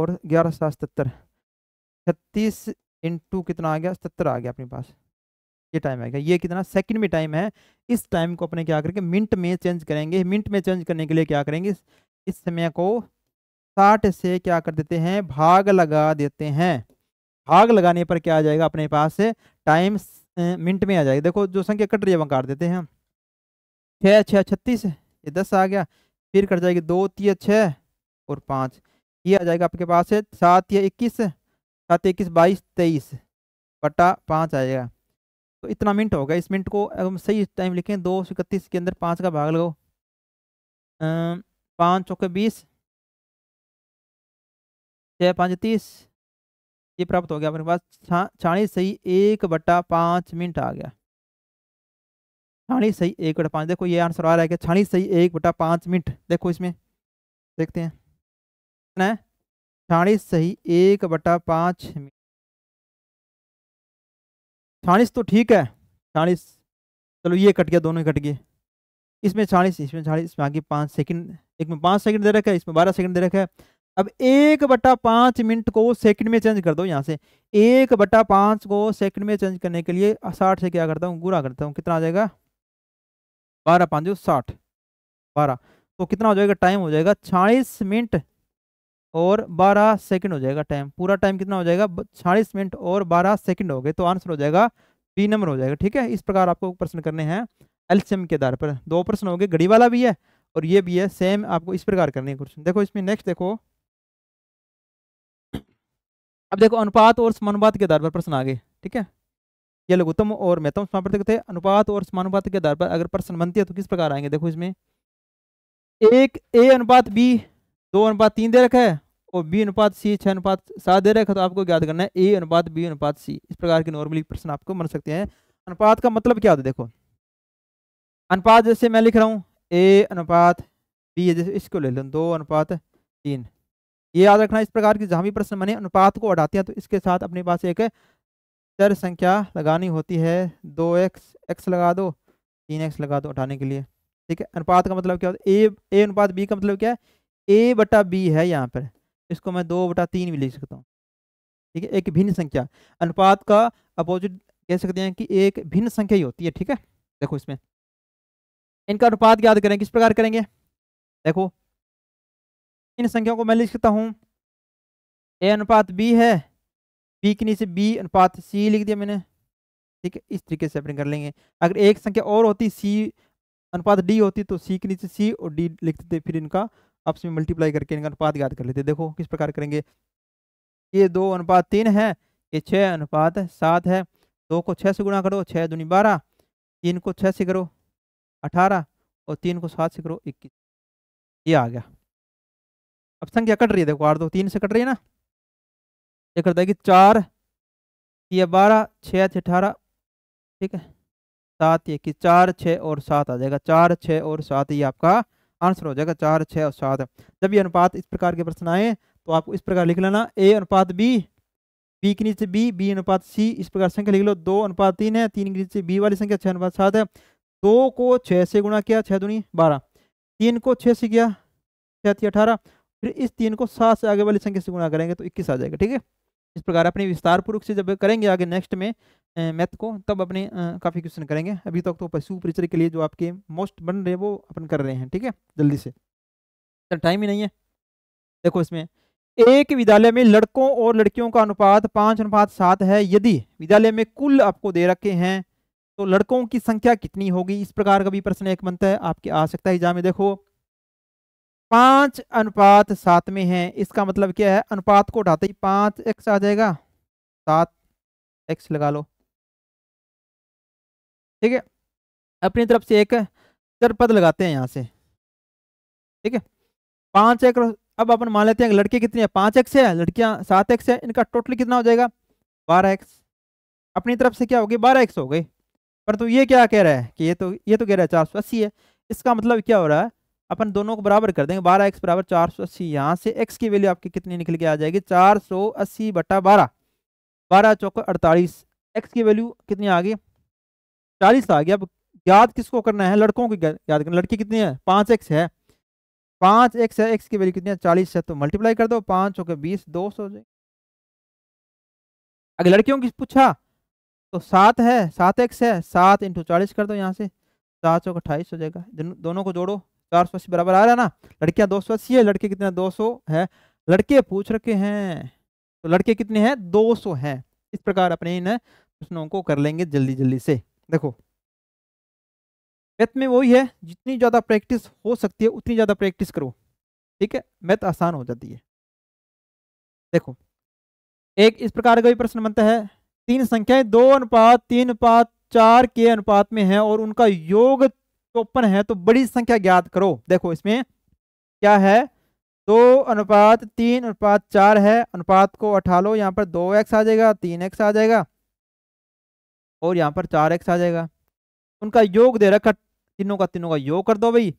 और ग्यारह सात सतर छत्तीस इंटू कितना आ गया सत्तर आ गया अपने पास ये टाइम आएगा ये कितना सेकंड में टाइम है इस टाइम को अपने क्या करेंगे मिनट में चेंज करेंगे मिनट में चेंज करने के लिए क्या करेंगे इस समय को साठ से क्या कर देते हैं भाग लगा देते हैं भाग लगाने पर क्या आ जाएगा अपने पास टाइम मिनट में आ जाएगा देखो जो संख्या कट रही है वहाँ काट देते हैं छः छः छत्तीस ये दस आ गया फिर कट जाएगी दो तीय छः और पाँच ये आ जाएगा आपके पास सात या इक्कीस सात इक्कीस बाईस तेईस बटा पाँच आ जाएगा तो इतना मिनट होगा इस मिनट को अगर हम सही टाइम लिखें दो सौ इकतीस के अंदर पाँच का भाग लगाओ पाँच चौके बीस छः पाँच तीस ये प्राप्त हो गया अपने पास छाणी सही एक बट्टा पाँच मिनट आ गया छाणी सही एक बटा पाँच देखो ये आंसर आ रहा है कि छाणी सही एक बटा पाँच मिनट देखो इसमें देखते हैं छाणी सही एक बटा पाँच मिनट छाणिस तो ठीक है छाणिस चलो ये कट गया दोनों ही कट गए इसमें छाणिस इसमें छाणिस इसमें आगे पाँच सेकंड एक में पाँच सेकंड दे रखा है इसमें बारह सेकंड दे रखा है अब एक बटा पाँच मिनट को सेकंड में चेंज कर दो यहाँ से एक बटा पाँच को सेकंड में चेंज करने के लिए साठ से क्या करता हूँ गुरा करता हूँ कितना आ जाएगा बारह पाँच साठ बारह तो कितना हो जाएगा टाइम हो जाएगा छियालीस मिनट और 12 सेकंड हो जाएगा टाइम पूरा टाइम कितना हो जाएगा छियालीस मिनट और 12 सेकंड हो गए तो आंसर हो जाएगा बी नंबर हो जाएगा ठीक है इस प्रकार आपको प्रश्न करने हैं एल्शियम के आधार पर दो प्रश्न हो गए घड़ी वाला भी है और ये भी है सेम आपको इस प्रकार करने है क्वेश्चन देखो इसमें नेक्स्ट देखो अब देखो अनुपात और समानुपात के आधार पर प्रश्न आ गए ठीक है ये लघुतम और महत्तम समानुपात थे अनुपात और समानुपात के आधार पर अगर प्रश्न बनती है तो किस प्रकार आएंगे देखो इसमें एक ए अनुपात बी दो अनुपात तीन दे रखा है और बी अनुपात सी छः अनुपात सात दे रखा तो आपको याद करना है ए अनुपात बी अनुपात सी इस प्रकार के नॉर्मली प्रश्न आपको मन सकते हैं अनुपात का मतलब क्या होता है देखो अनुपात जैसे मैं लिख रहा हूँ ए अनुपात बी जैसे इसको ले लें दो अनुपात तीन ये याद रखना इस प्रकार की जहाँ भी प्रश्न बने अनुपात को हटाते हैं तो इसके साथ अपने पास एक चर संख्या लगानी होती है दो एक्स एक्स लगा दो तीन एक्स लगा दो हटाने के लिए ठीक है अनुपात का मतलब क्या होता है ए ए अनुपात बी का मतलब क्या है ए बटा बी है यहाँ पर इसको मैं दो बटा तीन भी ले सकता हूँ ठीक है एक भिन्न संख्या अनुपात का अपोजिट कह सकते हैं कि एक भिन्न संख्या ही होती है ठीक है देखो इसमें इनका अनुपात याद करें किस प्रकार करेंगे देखो इन संख्याओं को मैं लिख सकता हूँ ए अनुपात बी है बी के नीचे बी अनुपात सी लिख दिया मैंने ठीक है इस तरीके से अपने कर लेंगे अगर एक संख्या और होती सी अनुपात डी होती तो सी के नीचे सी और डी लिख देते फिर इनका आपस में मल्टीप्लाई करके इनका अनुपात याद कर लेते देखो किस प्रकार करेंगे ये दो अनुपात तीन है ये छः अनुपात सात है दो को छः से गुणा करो छः दूनी बारह तीन को छः से करो अठारह और तीन को सात से करो इक्कीस ये आ गया अब संख्या कट रही है देखो आठ दो तीन से कट रही है ना ये करता है कि चार ये बारह छः थे अठारह ठीक है सात ये इक्कीस चार छः और सात आ जाएगा चार छः और सात ये आपका आंसर हो जाएगा चार छः और सात जब ये अनुपात इस प्रकार के प्रश्न आए तो आपको इस प्रकार लिख लेना ए अनुपात बी बी के नीचे बी बी अनुपात सी इस प्रकार संख्या लिख लो दो अनुपात तीन है तीन के नीचे बी वाली संख्या छः अनुपात सात है दो को छः से गुणा किया छः दूनी बारह तीन को छः से किया छः थी अठारह फिर इस तीन को सात से आगे वाली संख्या से गुणा करेंगे तो इक्कीस आ जाएगा ठीक है इस प्रकार अपने विस्तार पूर्वक से जब करेंगे आगे नेक्स्ट में मैथ को तब अपने काफ़ी क्वेश्चन करेंगे अभी तक तो पशु परिचय के लिए जो आपके मोस्ट बन रहे हैं वो अपन कर रहे हैं ठीक है जल्दी से सर टाइम ही नहीं है देखो इसमें एक विद्यालय में लड़कों और लड़कियों का अनुपात पाँच अनुपात सात है यदि विद्यालय में कुल आपको दे रखे हैं तो लड़कों की संख्या कितनी होगी इस प्रकार का भी प्रश्न एक बनता है आपके आ सकता है एग्जाम में देखो पाँच अनुपात सात में है इसका मतलब क्या है अनुपात को उठाते ही पाँच एक्स आ जाएगा सात एक्स लगा लो ठीक है अपनी तरफ से एक चरपद लगाते हैं यहाँ से ठीक है पांच एक अब अपन मान लेते हैं कि लड़के कितने हैं पाँच एक्स है लड़कियाँ सात एक्स है इनका टोटल कितना हो जाएगा बारह एक्स अपनी तरफ से क्या हो गई बारह एक्स हो गई परंतु तो ये क्या कह रहा है कि ये तो ये तो कह रहा है चार सौ अस्सी है इसका मतलब क्या हो रहा है अपन दोनों को बराबर कर देंगे बारह एक्स बराबर चार सौ अस्सी यहाँ से एक्स की वैल्यू आपकी कितनी निकल के आ जाएगी चार सौ अस्सी बटा बारह बारह चौक अड़तालीस एक्स की वैल्यू कितनी आ गई चालीस आ गई अब याद किसको करना है लड़कों की याद करना लड़की कितनी है पाँच एक्स है पाँच एक्स है एक्स की वैल्यू कितनी है चालीस है तो मल्टीप्लाई कर दो पाँच चौके बीस दो सौ अगर लड़कियों की पूछा तो सात है सात एक्स है सात इंटू चालीस कर दो यहाँ से सात सौ अट्ठाईस हो जाएगा दोनों को जोड़ो चार सौ अस्सी बराबर आ रहा है ना लड़कियां दो सौ अस्सी है लड़के कितने दो सौ है लड़के पूछ रखे हैं तो लड़के कितने हैं दो सौ है इस प्रकार अपने इन प्रश्नों को कर लेंगे जल्दी जल्दी से देखो मैथ में वही है जितनी ज़्यादा प्रैक्टिस हो सकती है उतनी ज़्यादा प्रैक्टिस करो ठीक है मैथ आसान हो जाती है देखो एक इस प्रकार का भी प्रश्न बनता है तीन संख्याएं दो अनुपात तीन अनुपात चार के अनुपात में है और उनका योग चौपन है तो बड़ी संख्या ज्ञात करो देखो इसमें क्या है दो अनुपात तीन अनुपात चार है अनुपात को उठा लो यहाँ पर दो एक्स आ जाएगा तीन एक्स आ जाएगा और यहाँ पर चार एक्स आ जाएगा उनका योग दे रखा तीनों का तीनों का योग कर दो भाई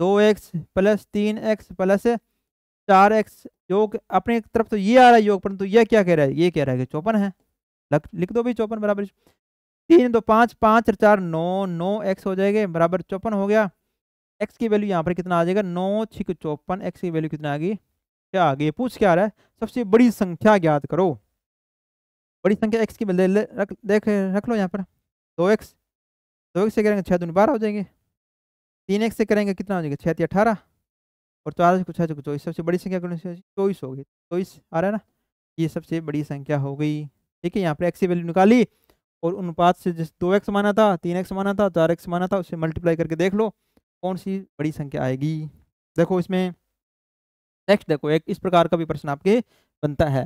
दो एक्स प्लस तीन एक्स प्लस चार एक्स योग अपनी तरफ तो ये आ रहा है योग परंतु तो यह क्या कह रहा है ये कह रहा है कि चौपन है लग लिख दो भाई चौपन बराबर तीन दो पाँच पाँच और चार नौ नौ एक्स हो जाएंगे बराबर चौपन हो गया एक्स की वैल्यू यहाँ पर कितना आ जाएगा नौ छिक चौपन एक्स की वैल्यू कितना आ गई क्या आ गई पूछ क्या रहा है सबसे बड़ी संख्या ज्ञात करो बड़ी संख्या एक्स की वैल्यू रख देख रख लो यहाँ पर दो एक्स दो एक्स से करेंगे छः दून बारह हो जाएंगे तीन एक्स से करेंगे कितना हो जाएगा छः तीन अठारह और चार छः छः चौबीस सबसे बड़ी संख्या कौन सी चौबीस हो गई चौबीस आ रहा है ना ये सबसे बड़ी संख्या हो गई ठीक है यहाँ पर एक्स की वैल्यू निकाली और अनुपात से जिस दो एक्स माना था तीन एक्स माना था चार एक्स माना था उससे मल्टीप्लाई करके देख लो कौन सी बड़ी संख्या आएगी देखो इसमें नेक्स्ट देखो एक इस प्रकार का भी प्रश्न आपके बनता है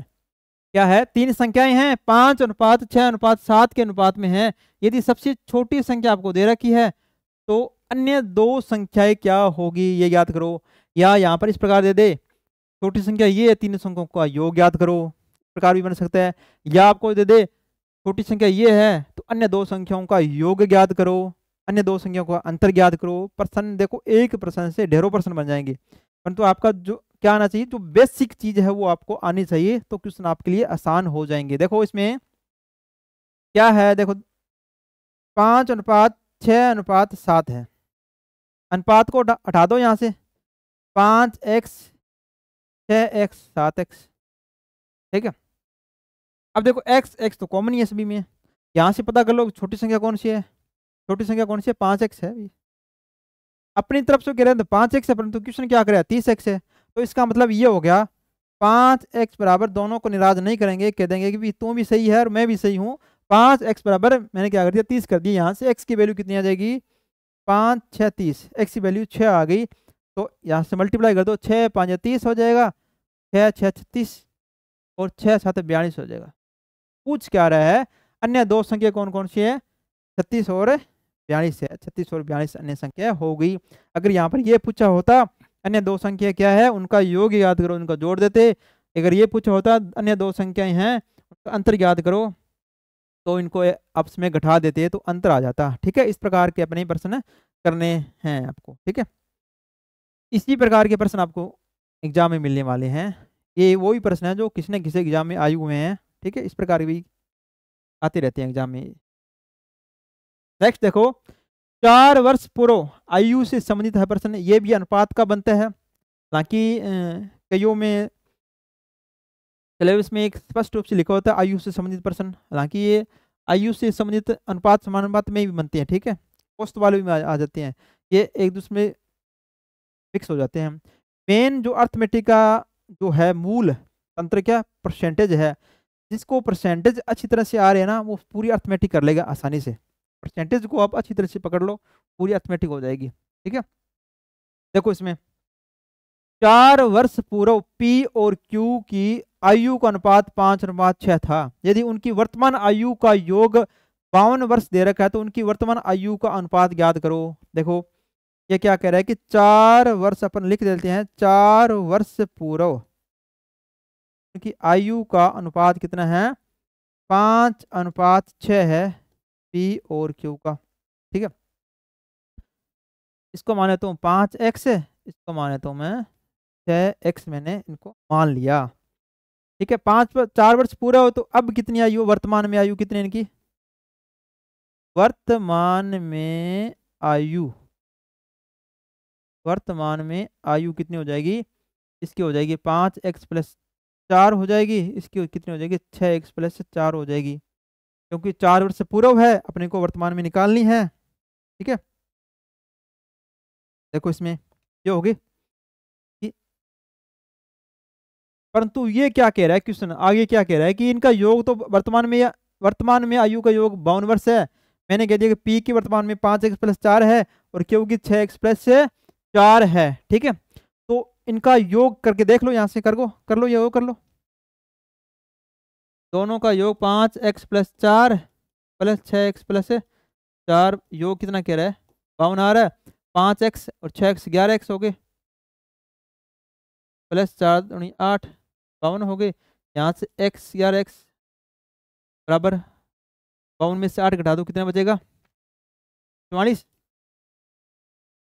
क्या है तीन संख्याएं हैं पाँच अनुपात छः अनुपात सात के अनुपात में है यदि सबसे छोटी संख्या आपको दे रखी है तो अन्य दो संख्याएं क्या होगी ये याद करो या यहाँ पर इस प्रकार दे दे छोटी संख्या ये है तीन संख्याओं का योग याद करो प्रकार भी बन सकता है या आपको दे दे छोटी संख्या ये है तो अन्य दो संख्याओं का योग ज्ञात करो अन्य दो संख्याओं का अंतर ज्ञात करो प्रश्न देखो एक प्रश्न से ढेरों प्रश्न बन जाएंगे परंतु आपका जो क्या आना चाहिए जो बेसिक चीज है वो आपको आनी चाहिए तो क्वेश्चन आपके लिए आसान हो जाएंगे देखो इसमें क्या है देखो पांच अनुपात छ अनुपात सात है अनुपात को हटा दो यहाँ से पाँच एक्स छ एक्स सात एक्स ठीक है अब देखो एक्स एक्स तो कॉमन ही है सभी में यहाँ से पता कर लो छोटी संख्या कौन सी है छोटी संख्या कौन सी है पाँच एक्स है अपनी तरफ से कह रहे हैं तो पाँच एक्स है परंतु क्वेश्चन क्या करे तीस एक्स है तो इसका मतलब ये हो गया पाँच एक्स बराबर दोनों को निराश नहीं करेंगे कह देंगे कि तू भी सही है और मैं भी सही हूँ पाँच एक्स बराबर मैंने क्या कर दिया तीस कर दिया यहाँ से एक्स की वैल्यू कितनी आ जाएगी पाँच छः तीस एक्स की वैल्यू छः आ गई तो यहाँ से मल्टीप्लाई कर दो छः पाँच तीस हो जाएगा छः छः छत्तीस और छः सात बयालीस हो जाएगा पूछ क्या रहा है अन्य दो संख्या कौन कौन सी है छत्तीस और बयालीस है छत्तीस और बयालीस अन्य संख्या हो गई अगर यहाँ पर ये पूछा होता अन्य दो संख्या क्या है उनका योग याद करो उनका जोड़ देते अगर ये पूछा होता अन्य दो संख्याएं हैं उनका अंतर याद करो तो इनको आपस में घटा देते तो अंतर आ जाता ठीक है इस प्रकार के अपने प्रश्न करने हैं आपको ठीक है इसी प्रकार के प्रश्न आपको एग्जाम में मिलने वाले हैं ये वही प्रश्न है जो किसने किसी एग्जाम में आए हुए हैं ठीक है इस प्रकार भी आते रहते हैं एग्जाम में नेक्स्ट देखो चार वर्ष पूर्व आयु से संबंधित है प्रश्न ये भी अनुपात का बनता है हालांकि कईयों में सिलेबस में एक स्पष्ट रूप से लिखा होता है आयु से संबंधित प्रश्न हालांकि ये आयु से संबंधित अनुपात समान अनुपात में भी बनते हैं ठीक है पोस्ट वाले भी आ जाते हैं ये एक दूसरे में फिक्स हो जाते हैं मेन जो अर्थमेटिक का जो है मूल तंत्र क्या परसेंटेज है जिसको परसेंटेज अच्छी तरह से आ रहे हैं ना वो पूरी अर्थमेटिक कर लेगा आसानी से परसेंटेज को आप अच्छी तरह से पकड़ लो पूरी अर्थमेटिक हो जाएगी ठीक है देखो इसमें चार वर्ष पूर्व पी और क्यू की आयु का अनुपात पाँच अनुपात छः था यदि उनकी वर्तमान आयु का योग बावन वर्ष दे रखा है तो उनकी वर्तमान आयु का अनुपात ज्ञात करो देखो ये क्या कह रहा है कि चार वर्ष अपन लिख देते हैं चार वर्ष पूर्व उनकी आयु का अनुपात कितना है पांच अनुपात छ है पी और क्यू का ठीक है इसको मान लेता हूँ पाँच एक्स इसको मान लेता हूँ मैं छह एक्स मैंने इनको मान लिया ठीक है पांच पर चार वर्ष पूरा हो तो अब कितनी आयु वर्तमान में आयु कितनी इनकी वर्तमान में आयु वर्तमान में आयु कितनी हो जाएगी इसकी हो जाएगी पांच एक्स प्लस चार हो जाएगी इसकी कितनी हो जाएगी छः एक्स प्लस चार हो जाएगी क्योंकि चार वर्ष पूर्व है अपने को वर्तमान में निकालनी है ठीक है देखो इसमें ये होगी परंतु ये क्या कह रहा है क्वेश्चन आगे क्या कह रहा है कि इनका योग तो वर्तमान में वर्तमान में आयु का योग बावन वर्ष है मैंने कह दिया कि पी की वर्तमान में पाँच एक्स प्लस चार है और क्योंकि की छः एक्स प्लस चार है ठीक है इनका योग करके देख लो यहाँ से कर गो कर लो ये वो कर लो दोनों का योग पाँच एक्स प्लस चार प्लस छः एक्स प्लस चार योग कितना कह रहा है बावन आ रहा है पाँच एक्स और छः एक्स ग्यारह एक्स हो गए प्लस चार आठ बावन हो गए यहाँ से एक्स ग्यारह एक्स बराबर बावन में से आठ घटा दो कितना बचेगा चौवालीस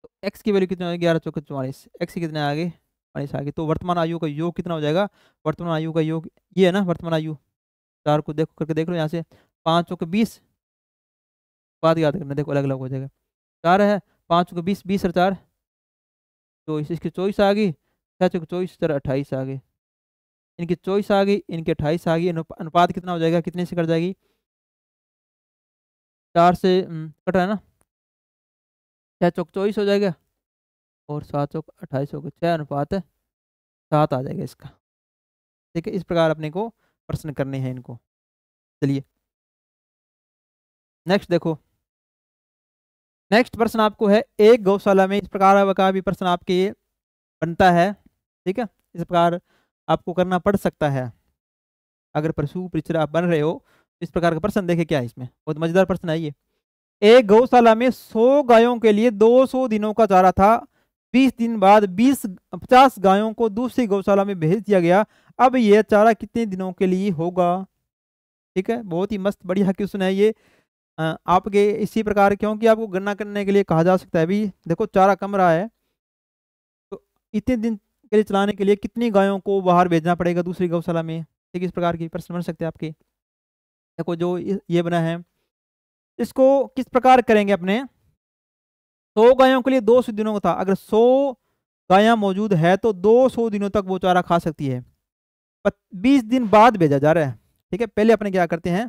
तो एक्स की वैल्यू कितनी होगी ग्यारह चौके चौवालीस एक्स कितने आ गए माइनस आगे तो वर्तमान आयु का योग कितना हो जाएगा वर्तमान आयु का योग ये है ना वर्तमान आयु चार को देखो करके देख लो यहाँ से पाँच सौ के बीस बात याद करना देखो अलग अलग हो जाएगा चार है पाँच सौ के बीस बीस और चार चौबीस इसकी चौबीस आ गई छः सौ चौबीस चार अट्ठाईस आ गई इनकी चौबीस आ गई इनकी अट्ठाईस आ गई अनुपात कितना हो जाएगा कितने से कट जाएगी चार से हम्म, कट रहा है ना छः चौक चौबीस हो जाएगा और सात सौ अट्ठाईस सौ छः अनुपात सात आ जाएगा इसका ठीक है इस प्रकार अपने को प्रश्न करने हैं इनको चलिए नेक्स्ट देखो नेक्स्ट प्रश्न आपको है एक गौशाला में इस प्रकार का भी प्रश्न आपके बनता है ठीक है इस प्रकार आपको करना पड़ सकता है अगर पशु परिचरा आप बन रहे हो इस प्रकार का प्रश्न देखे क्या है इसमें बहुत मजेदार प्रश्न है ये एक गौशाला में 100 गायों के लिए 200 दिनों का चारा था बीस दिन बाद बीस पचास गायों को दूसरी गौशाला में भेज दिया गया अब यह चारा कितने दिनों के लिए होगा ठीक है बहुत ही मस्त बढ़िया क्वेश्चन है ये आपके इसी प्रकार क्योंकि आपको गणना करने के लिए कहा जा सकता है अभी देखो चारा कम रहा है तो इतने दिन के लिए चलाने के लिए कितनी गायों को बाहर भेजना पड़ेगा दूसरी गौशाला में ठीक इस प्रकार की प्रश्न बन सकते हैं आपके देखो जो ये बना है इसको किस प्रकार करेंगे अपने सौ गायों के लिए दो सौ दिनों का था अगर सौ गायां मौजूद है तो दो सौ दिनों तक वो चारा खा सकती है बीस दिन बाद भेजा जा रहा है ठीक है पहले अपने क्या करते हैं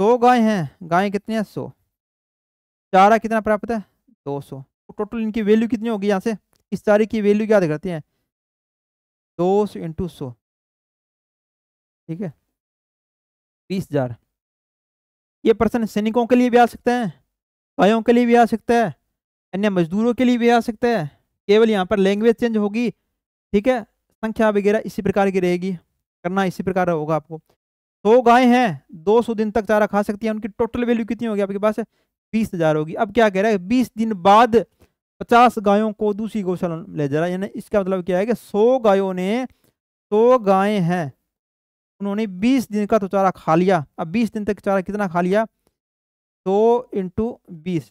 सौ गाय हैं गायें कितनी हैं सौ चारा कितना प्राप्त है दो सौ तो टोटल इनकी वैल्यू कितनी होगी यहाँ से इस चारे की वैल्यू क्या करते हैं दो सौ इंटू सौ ठीक है बीस हजार ये पर्सन सैनिकों के लिए भी आ सकते हैं गायों के लिए भी आ सकता है अन्य मजदूरों के लिए भी आ सकता है केवल यहाँ पर लैंग्वेज चेंज होगी ठीक है संख्या वगैरह इसी प्रकार की रहेगी करना इसी प्रकार होगा आपको सौ तो गाय हैं दो सौ दिन तक चारा खा सकती है उनकी टोटल वैल्यू कितनी होगी आपके पास बीस हज़ार होगी अब क्या कह रहा है बीस दिन बाद पचास गायों को दूसरी गौशाला ले जा रहा है यानी इसका मतलब क्या है कि सौ गायों ने सौ गायें हैं उन्होंने बीस दिन का तो चारा खा लिया अब बीस दिन तक चारा कितना खा लिया सौ इंटू बीस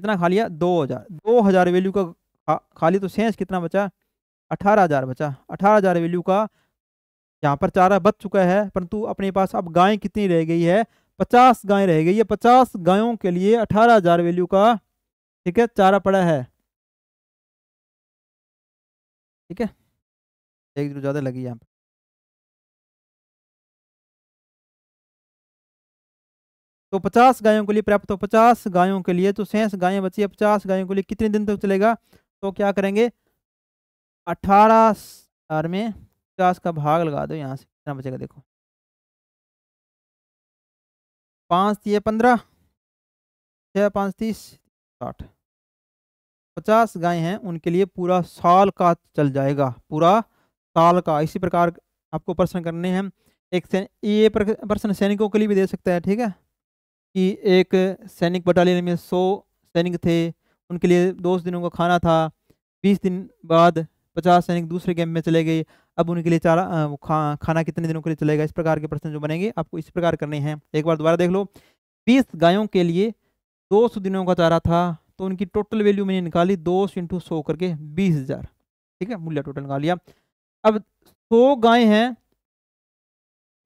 कितना खा लिया दो हज़ार दो हज़ार वैल्यू का खा, खाली तो सेंस कितना बचा अठारह हज़ार बचा अठारह हज़ार वैल्यू का यहाँ पर चारा बच चुका है परंतु अपने पास अब गाय कितनी रह गई है पचास गाय रह गई है पचास गायों के लिए अठारह हज़ार वैल्यू का ठीक है चारा पड़ा है ठीक है एक जो ज़्यादा लगी यहाँ पर तो पचास गायों के लिए पर्याप्त हो पचास गायों के लिए तो सैंस गायें बची है पचास गायों के लिए कितने दिन तक तो चलेगा तो क्या करेंगे अठारह हजार में पचास का भाग लगा दो यहाँ से कितना बचेगा देखो पाँच ये पंद्रह छः पाँच तीस साठ पचास गाय हैं उनके लिए पूरा साल का चल जाएगा पूरा साल का इसी प्रकार आपको प्रश्न करने हैं एक ये प्रश्न सैनिकों के लिए भी दे सकता है ठीक है कि एक सैनिक बटालियन में सौ सैनिक थे उनके लिए दो दिनों का खाना था बीस दिन बाद पचास सैनिक दूसरे कैंप में चले गए अब उनके लिए चारा खा, खाना कितने दिनों के लिए चलेगा इस प्रकार के प्रश्न जो बनेंगे आपको इस प्रकार करने हैं एक बार दोबारा देख लो बीस गायों के लिए दो सौ दिनों का चारा था तो उनकी टोटल वैल्यू मैंने निकाली दो सौ इंटू सौ करके बीस हज़ार ठीक है मूल्य टोटल निकाल लिया अब सौ गाय हैं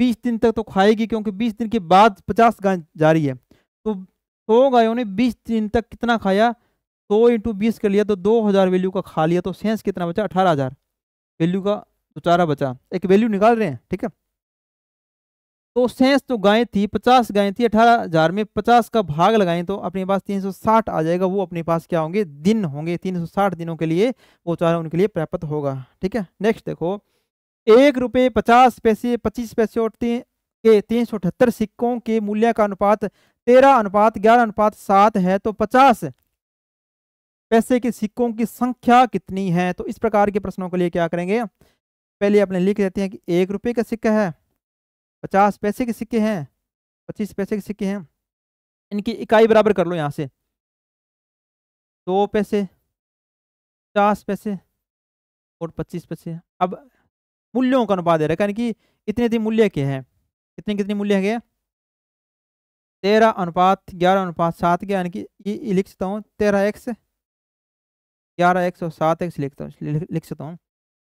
बीस दिन तक तो खाएगी क्योंकि बीस दिन के बाद पचास गाय जा रही है तो सौ गायों ने बीस दिन तक कितना खाया सौ इंटू बीस कर लिया तो दो हज़ार वैल्यू का खा लिया तो सेंस कितना बचा अठारह हज़ार वैल्यू का तो चारा बचा एक वैल्यू निकाल रहे हैं ठीक है तो सेंस तो गायें थी पचास गायें थी अठारह हज़ार में पचास का भाग लगाएं तो अपने पास तीन सौ साठ आ जाएगा वो अपने पास क्या होंगे दिन होंगे तीन सौ साठ दिनों के लिए वो चारा उनके लिए प्राप्त होगा ठीक है नेक्स्ट देखो एक रुपये पचास पैसे पच्चीस पैसे और तीन के तीन सौ अठहत्तर सिक्कों के मूल्य का अनुपात तेरह अनुपात ग्यारह अनुपात सात है तो पचास पैसे के सिक्कों की संख्या कितनी है तो इस प्रकार के प्रश्नों के लिए क्या करेंगे पहले अपने लिख देते हैं कि एक रुपये का सिक्का है पचास पैसे के सिक्के हैं पच्चीस पैसे के सिक्के हैं इनकी इकाई बराबर कर लो यहाँ से दो पैसे पचास पैसे और पच्चीस पैसे अब मूल्यों का अनुपात दे रखा है यानी कि इतने इतने मूल्य के हैं कितने कितने मूल्य है तेरह अनुपात ग्यारह अनुपात सात के यानी कि ये लिख सकता हूँ तेरह एक्स ग्यारह एक्स और सात एक्स लिखता हूँ लिख सकता हूँ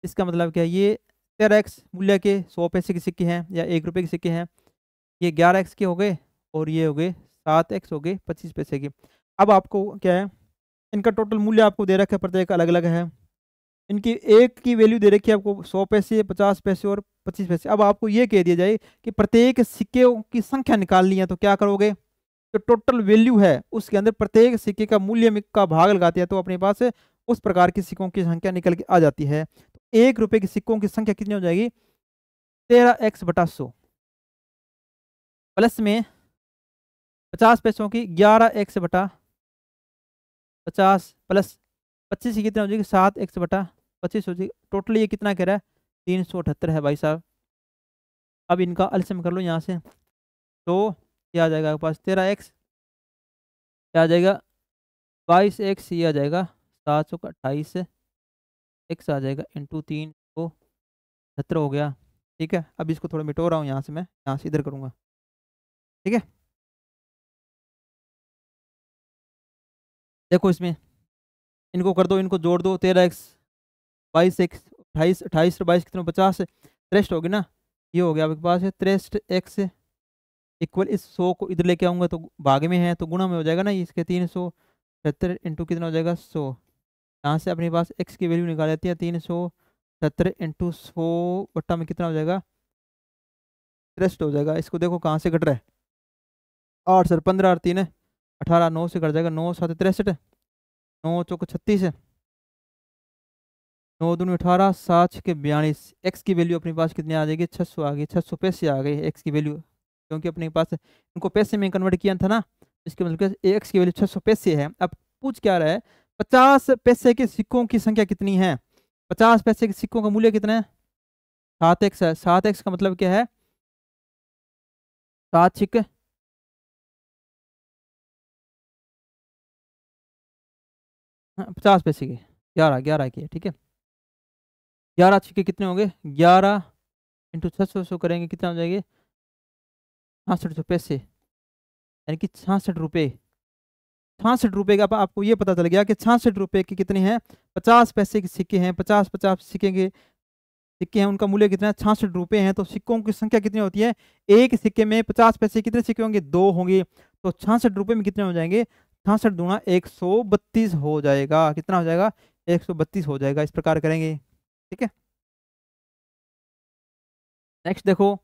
इसका मतलब क्या है ये तेरह एक्स मूल्य के सौ पैसे के सिक्के हैं या एक रुपये के सिक्के हैं ये ग्यारह एक्स के हो गए और ये हो गए सात एक्स हो गए पच्चीस पैसे के अब आपको क्या है इनका टोटल मूल्य आपको दे रखा है प्रत्येक अलग अलग है इनकी एक की वैल्यू दे रखी है आपको सौ पैसे पचास पैसे और पच्चीस पैसे अब आपको ये कह दिया जाए कि प्रत्येक सिक्के की संख्या निकालनी है तो क्या करोगे जो टोटल वैल्यू है उसके अंदर प्रत्येक सिक्के का मूल्य का भाग लगाते हैं तो अपने पास उस प्रकार की सिक्कों की संख्या निकल के आ जाती है तो एक रुपये के सिक्कों की संख्या कितनी हो जाएगी तेरह एक्स बटा सौ प्लस में पचास पैसों की ग्यारह एक्स बटा पचास प्लस पच्चीस की कितना हो जाएगी सात एक्स बटा पच्चीस सौ टोटल ये कितना कह रहा है तीन सौ अठहत्तर है भाई साहब अब इनका अल्सम कर लो यहाँ से तो ये आ जाएगा आपके पास तेरह एक्स क्या आ जाएगा बाईस एक्स ये आ जाएगा सात सौ अट्ठाईस एक्स आ जाएगा इंटू तीन सौ अठहत्तर हो गया ठीक है अब इसको थोड़ा मिटो रहा हूँ यहाँ से मैं यहाँ से इधर करूँगा ठीक है देखो इसमें इनको कर दो इनको जोड़ दो तेरह एक्स बाईस एक्स अट्ठाईस अट्ठाईस और बाईस कितना पचास त्रेसठ होगी ना ये हो गया आपके पास है त्रेसठ एक्स इक्वल इस सौ को इधर लेके आऊँगा तो भाग में है तो गुणा में हो जाएगा ना इसके तीन सौ सत्तर इंटू कितना हो जाएगा सौ यहाँ से अपने पास एक्स की वैल्यू निकाल लेती है तीन सौ सत्तर इंटू सौ बट्टा में कितना हो जाएगा त्रेसठ हो जाएगा इसको देखो कहाँ से कट रहा है आठ सर पंद्रह और तीन अठारह नौ से कट जाएगा नौ सात तिरसठ नौ चौक छत्तीस है नौ दून अठारह सात के बयालीस एक्स की वैल्यू अपने पास कितनी आ जाएगी छः सौ आ गई छः सौ पैसे आ गए एक्स की वैल्यू क्योंकि अपने पास इनको पैसे में कन्वर्ट किया था ना इसके मतलब एक्स की वैल्यू छः सौ पैसे है अब पूछ क्या रहा है पचास पैसे के सिक्कों की संख्या कितनी है पचास पैसे के सिक्कों का मूल्य कितना है सात एक्स है सात एक्स का मतलब क्या है सात सिक्के हाँ, पचास पैसे के ग्यारह ग्यारह के ठीक है ग्यारह छिक्के कितने होंगे ग्यारह इंटू छः सौ सौ करेंगे कितना हो जाएंगे छासठ सौ पैसे यानी कि छासठ रुपये छासठ रुपये का आपको ये पता चल गया कि छासठ रुपये के कितने हैं पचास पैसे के सिक्के हैं पचास पचास सिक्के के सिक्के हैं उनका मूल्य कितना है छासठ रुपये हैं तो सिक्कों की संख्या कितनी होती है एक सिक्के में पचास पैसे कितने सिक्के होंगे दो होंगे तो छासठ रुपये में कितने हो जाएंगे छासठ दूना एक सौ बत्तीस हो जाएगा कितना हो जाएगा एक सौ बत्तीस हो जाएगा इस प्रकार करेंगे ठीक है नेक्स्ट देखो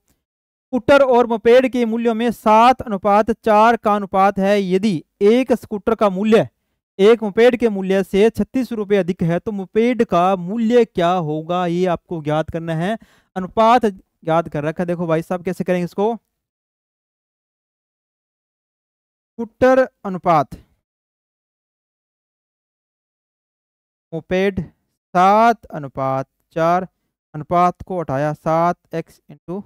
स्कूटर और मोपेड के मूल्यों में सात अनुपात चार का अनुपात है यदि एक स्कूटर का मूल्य एक मोपेड के मूल्य से छत्तीस रुपये अधिक है तो मोपेड का मूल्य क्या होगा ये आपको ज्ञात करना है अनुपात याद कर रखा है देखो भाई साहब कैसे करेंगे इसको स्कूटर अनुपात मोपेड सात अनुपात चार अनुपात को हटाया सात एक्स इंटू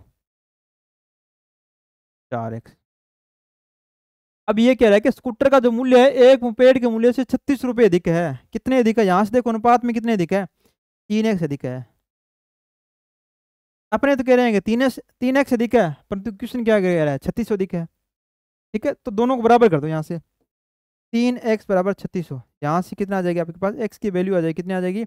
चार एक्स अब ये कह रहा है कि स्कूटर का जो मूल्य है एक मुपेड के मूल्य से छत्तीस रुपये अधिक है कितने अधिक है यहाँ से देखो अनुपात में कितने अधिक है तीन एक्स अधिक है अपने तो कह रहे हैं कि तीन एक्स तीन एक्स अधिक है परंतु क्वेश्चन क्या कह रहा है छत्तीस अधिक है ठीक है तो दोनों को बराबर कर दो यहाँ से तीन एक्स बराबर छत्तीस सौ यहाँ से कितना आ जाएगी आपके पास एक्स की वैल्यू आ जाएगी कितनी आ जाएगी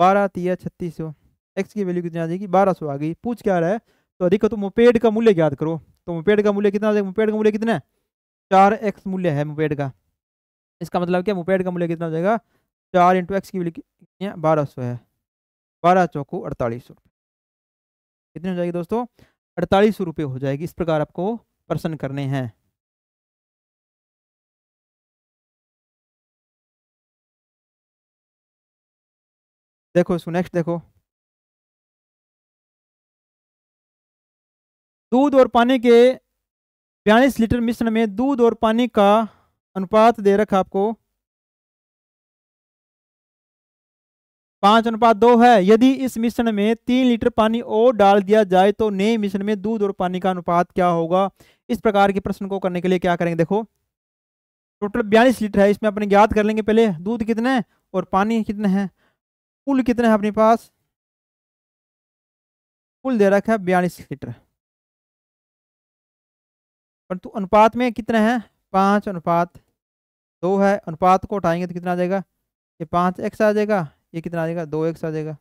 बारह तिया छत्तीस सौ एक्स की वैल्यू कितनी आ जाएगी बारह सौ आ गई पूछ क्या रहा है तो अधिक तो मुपेड का मूल्य याद करो तो मुपेड का मूल्य कितना मुपेड का मूल्य कितना है चार एक्स मूल्य है मुपेड का इसका मतलब क्या मुपेड का मूल्य कितना हो जाएगा चार इंटू एक्स की वैल्यू कितनी है बारह सौ है बारह चौकू अड़तालीस सौ कितनी हो जाएगी दोस्तों अड़तालीस सौ रुपये हो जाएगी इस प्रकार आपको प्रश्न करने हैं देखो इसको नेक्स्ट देखो दूध और पानी के बयालीस लीटर मिश्रण में दूध और पानी का अनुपात दे रखा आपको पांच अनुपात दो है यदि इस मिश्रण में तीन लीटर पानी और डाल दिया जाए तो नए मिश्रण में दूध और पानी का अनुपात क्या होगा इस प्रकार के प्रश्न को करने के लिए क्या करेंगे देखो टोटल बयालीस लीटर है इसमें अपने ज्ञात कर लेंगे पहले दूध कितने और पानी कितने हैं कुल कितने हैं अपने पास कुल दे रखा है बयालीस लीटर परंतु तो अनुपात में कितने हैं पाँच अनुपात दो है अनुपात को उठाएंगे तो कितना आ जाएगा ये पाँच एक्स आ जाएगा ये कितना आ जाएगा दो एक्स आ जाएगा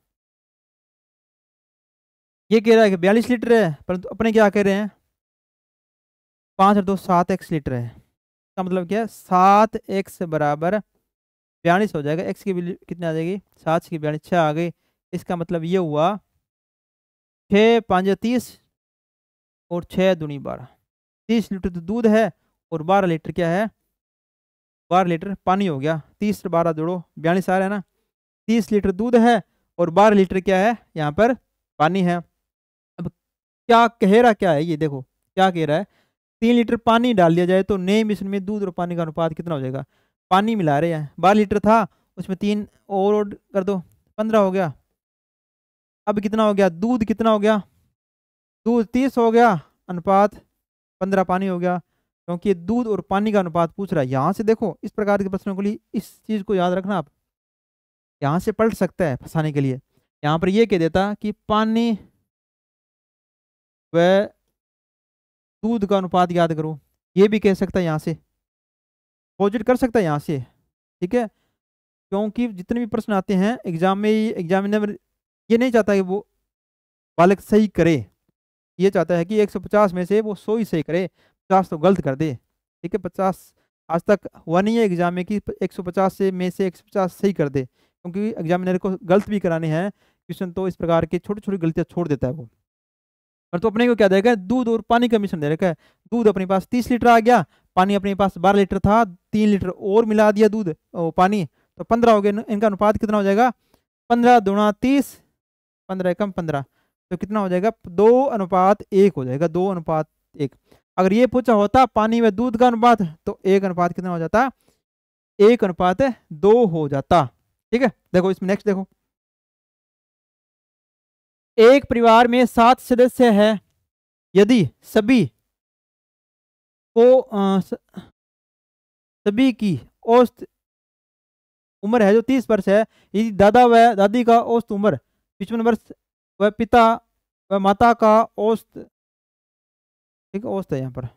ये कह रहा है कि बयालीस लीटर है परंतु अपने क्या कह रहे हैं पाँच और दो सात एक्स लीटर है इसका मतलब क्या है सात एक्स बराबर बयालीस हो जाएगा एक्स की वैल्यू कितनी आ जाएगी सात की बयालीस छः आ गई इसका मतलब ये हुआ छः पाँच तीस और छः दूनी बारह तीस लीटर तो दूध है और बारह लीटर क्या है बारह लीटर पानी हो गया तीस बारह जोड़ो बयालीस आ रहा है ना तीस लीटर दूध है और बारह लीटर क्या है यहाँ पर पानी है अब क्या कह रहा क्या है ये देखो क्या कह रहा है तीन लीटर पानी डाल दिया जाए तो नए मिश्र में दूध और पानी का अनुपात कितना हो जाएगा पानी मिला रहे हैं बारह लीटर था उसमें तीन और कर दो पंद्रह हो गया अब कितना हो गया दूध कितना हो गया दूध तीस हो गया अनुपात पंद्रह पानी हो गया क्योंकि दूध और पानी का अनुपात पूछ रहा है यहाँ से देखो इस प्रकार के प्रश्नों के लिए इस चीज़ को याद रखना आप यहाँ से पलट सकता है फंसाने के लिए यहाँ पर यह कह देता कि पानी व दूध का अनुपात याद करो ये भी कह सकता है यहाँ से पॉजिट कर सकता है यहाँ से ठीक है क्योंकि जितने भी प्रश्न आते हैं एग्जाम में एग्जामिनर ये नहीं चाहता कि वो बालक सही करे ये चाहता है कि 150 में से वो सौ ही सही करे पचास तो गलत कर दे ठीक है पचास आज तक हुआ नहीं है एग्जाम में कि 150 से में से 150 सही कर दे क्योंकि एग्जामिनर को गलत भी कराने हैं क्वेश्चन तो इस प्रकार के छोटी छोटी गलतियाँ छोड़ देता है वो और तो अपने को क्या देगा दूध और पानी का मिश्रण दे रखा है दूध अपने पास तीस लीटर आ गया पानी अपने पास बारह लीटर था तीन लीटर और मिला दिया दूध पानी तो पंद्रह हो गए इनका अनुपात कितना हो जाएगा पंद्रह दुणा तीस पंद्रह कम पंद्रह तो कितना हो जाएगा दो अनुपात एक हो जाएगा दो अनुपात एक अगर ये पूछा होता पानी में दूध का अनुपात तो एक अनुपात कितना हो जाता एक अनुपात दो हो जाता ठीक है देखो इसमें नेक्स्ट देखो एक परिवार में सात सदस्य है यदि सभी को सभी की औसत उम्र है जो तीस वर्ष है यदि दादा व दादी का औसत उम्र पिचपन वर्ष व पिता व माता का औसत ठीक औसत है यहाँ पर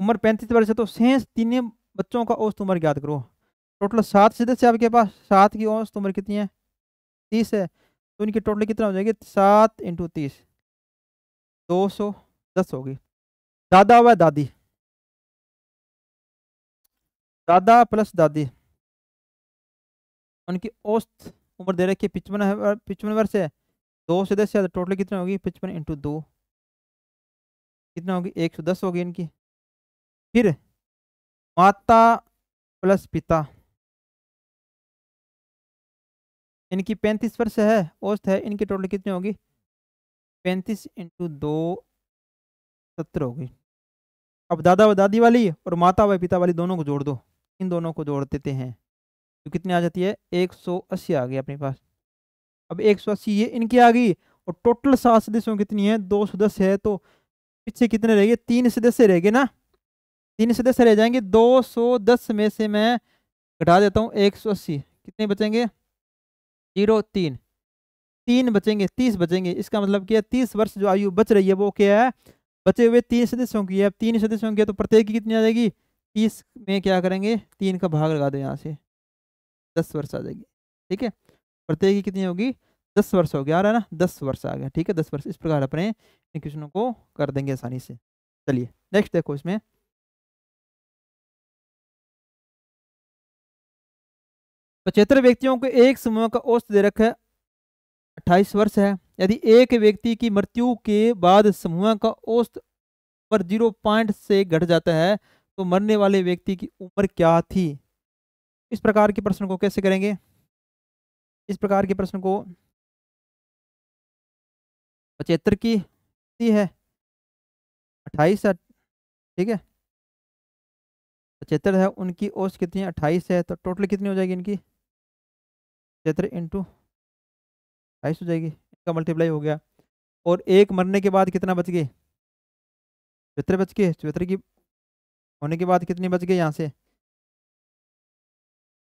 उम्र पैंतीस वर्ष है तो शेष तीन बच्चों का औसत उम्र ज्ञात करो टोटल सात सदस्य आपके पास सात की औसत उम्र कितनी है तीस है तो इनकी टोटल कितना हो जाएगी सात इंटू तीस दो सौ दस होगी दादा व दादी दादा प्लस दादी उनकी औस्त उम्र दे रखी है पिचपन पिचपन वर्ष है दो से दस है टोटल कितनी होगी पिचपन इंटू दो कितना होगी एक सौ दस होगी इनकी फिर माता प्लस पिता इनकी पैंतीस वर्ष है औस्त है इनकी टोटल कितनी होगी पैंतीस इंटू दो सत्तर हो गई अब दादा व दादी वाली और माता व पिता वाली दोनों को जोड़ दो इन दोनों को जोड़ देते हैं तो कितनी आ जाती है एक सौ अस्सी आ गई अपने पास अब एक सौ अस्सी ये इनकी आ गई और टोटल सात सदस्यों कितनी है दो सदस्य है तो पीछे कितने रह गए तीन सदस्य रह गए ना तीन सदस्य रह जाएंगे दो सौ दस में से मैं घटा देता हूँ एक सौ अस्सी कितने बचेंगे जीरो तीन तीन बचेंगे तीस बचेंगे इसका मतलब क्या है तीस वर्ष जो आयु बच रही है वो क्या है बचे हुए तीन सदस्यों की है अब तीन सदस्यों की है तो प्रत्येक की कितनी आ जाएगी तीस में क्या करेंगे तीन का भाग लगा दो यहाँ से दस वर्ष आ जाएगी ठीक है प्रत्येक की कितनी होगी दस वर्ष हो गया आ रहा है ना दस वर्ष आ गया ठीक है दस वर्ष इस प्रकार अपने इन क्वेश्चनों को कर देंगे आसानी से चलिए नेक्स्ट देखो इसमें पचहत्तर व्यक्तियों को एक समूह का औसत दे रखा है अट्ठाईस वर्ष है यदि एक व्यक्ति की मृत्यु के बाद समूह का औसत पर जीरो पॉइंट से घट जाता है तो मरने वाले व्यक्ति की उम्र क्या थी इस प्रकार के प्रश्न को कैसे करेंगे इस प्रकार के प्रश्न को पचहत्तर की है अट्ठाईस ठीक है पचहत्तर है उनकी औसत कितनी है अट्ठाईस है तो टोटल कितनी हो जाएगी इनकी पचहत्तर इंटू बाईस हो जाएगी इनका मल्टीप्लाई हो गया और एक मरने के बाद कितना बच गए चौहत्तर बच गए चौहत्तर की होने के बाद कितनी बच गए यहाँ से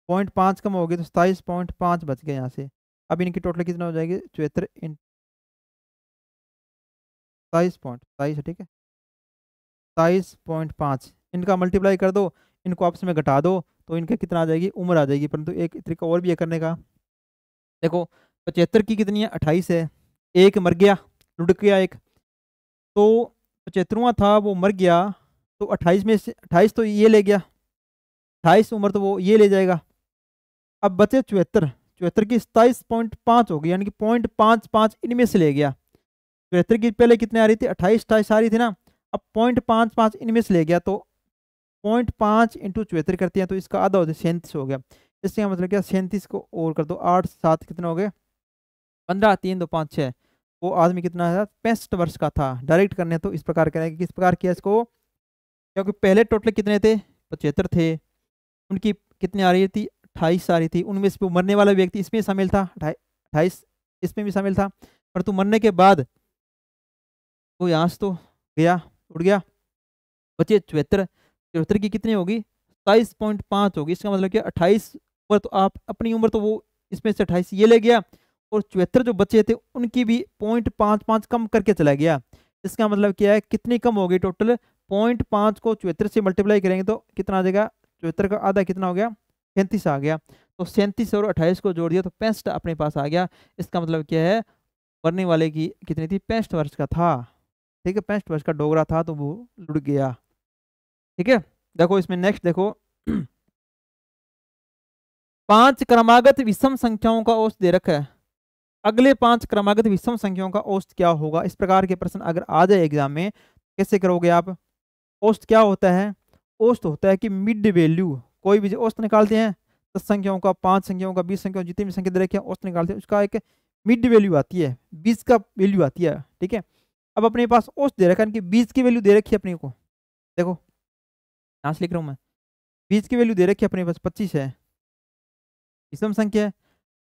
पॉइंट पाँच कम हो गए तो सताईस पॉइंट पाँच बच गए यहाँ से अब इनकी टोटल कितना हो जाएगी चौहत्तर इन सताईस पॉइंट सताईस ठीक है सताईस पॉइंट पाँच इनका मल्टीप्लाई कर दो इनको आपस में घटा दो तो इनका कितना आ जाएगी उम्र आ जाएगी परंतु एक तरीका और भी है करने का देखो पचहत्तर की कितनी है अट्ठाईस है एक मर गया लुढ़क गया एक तो पचहत्तरवा था वो मर गया तो अट्ठाईस में से अट्ठाईस तो ये ले गया अट्ठाईस उम्र तो वो ये ले जाएगा अब बचे चौहत्तर चौहत्तर की सताईस पॉइंट पाँच हो गई यानी कि पॉइंट पाँच पाँच इनमें से ले गया चौहत्तर की पहले कितने आ रही थी अट्ठाईस अट्ठाईस आ रही थी ना अब पॉइंट पाँच पाँच इनमें से ले गया तो पॉइंट पाँच इंटू चौहत्तर करते हैं तो इसका आधा हो जाए सैंतीस हो गया इससे मतलब क्या सैंतीस को और कर दो आठ सात कितना हो गया पंद्रह तीन दो पाँच छः वो आदमी कितना था पैंसठ वर्ष का था डायरेक्ट करने तो इस प्रकार करेंगे किस प्रकार किया इसको क्योंकि पहले टोटल कितने थे पचहत्तर थे उनकी कितनी आ रही थी अट्ठाईस आ रही थी उनमें से मरने वाला व्यक्ति इसमें शामिल था अट्ठाईस इसमें भी शामिल था परंतु तो मरने के बाद वो यहाँ से तो गया उड़ गया बचे चौहत्तर चौहत्तर की कितनी होगी सताईस पॉइंट पाँच होगी इसका मतलब कि अट्ठाईस उम्र तो आप अपनी उम्र तो वो इसमें से अट्ठाईस ये ले गया और चौहत्तर जो बचे थे उनकी भी पॉइंट पाँच पाँच कम करके चला गया इसका मतलब क्या है कितनी कम हो गई टोटल पॉइंट पाँच को चौहत्तर से मल्टीप्लाई करेंगे तो कितना आ जाएगा चौहत्तर का आधा कितना हो गया सैंतीस आ गया तो सैंतीस और अट्ठाईस को जोड़ दिया तो पैंसठ अपने पास आ गया इसका मतलब क्या है मरने वाले की कितनी थी पैंसठ वर्ष का था ठीक है पैंसठ वर्ष का डोगरा था तो वो लुट गया ठीक है देखो इसमें नेक्स्ट देखो पांच क्रमागत विषम संख्याओं का औसत दे रखा है अगले पांच क्रमागत विषम संख्याओं का औस्त क्या होगा इस प्रकार के प्रश्न अगर आ जाए एग्जाम में कैसे करोगे आप औस्त क्या होता है औस्त होता है कि मिड वैल्यू कोई भी औस्त निकालते हैं दस संख्याओं का पांच संख्याओं का बीस संख्याओं जितनी भी संख्या दे रखी है निकालते हैं उसका एक मिड वैल्यू आती है बीस का वैल्यू आती है ठीक है अब अपने पास औस्त दे रखा है बीस की वैल्यू दे रखी है अपने को देखो यहाँ से लिख रहा हूँ मैं बीस की वैल्यू दे रखी है अपने पास पच्चीस है विषम संख्या है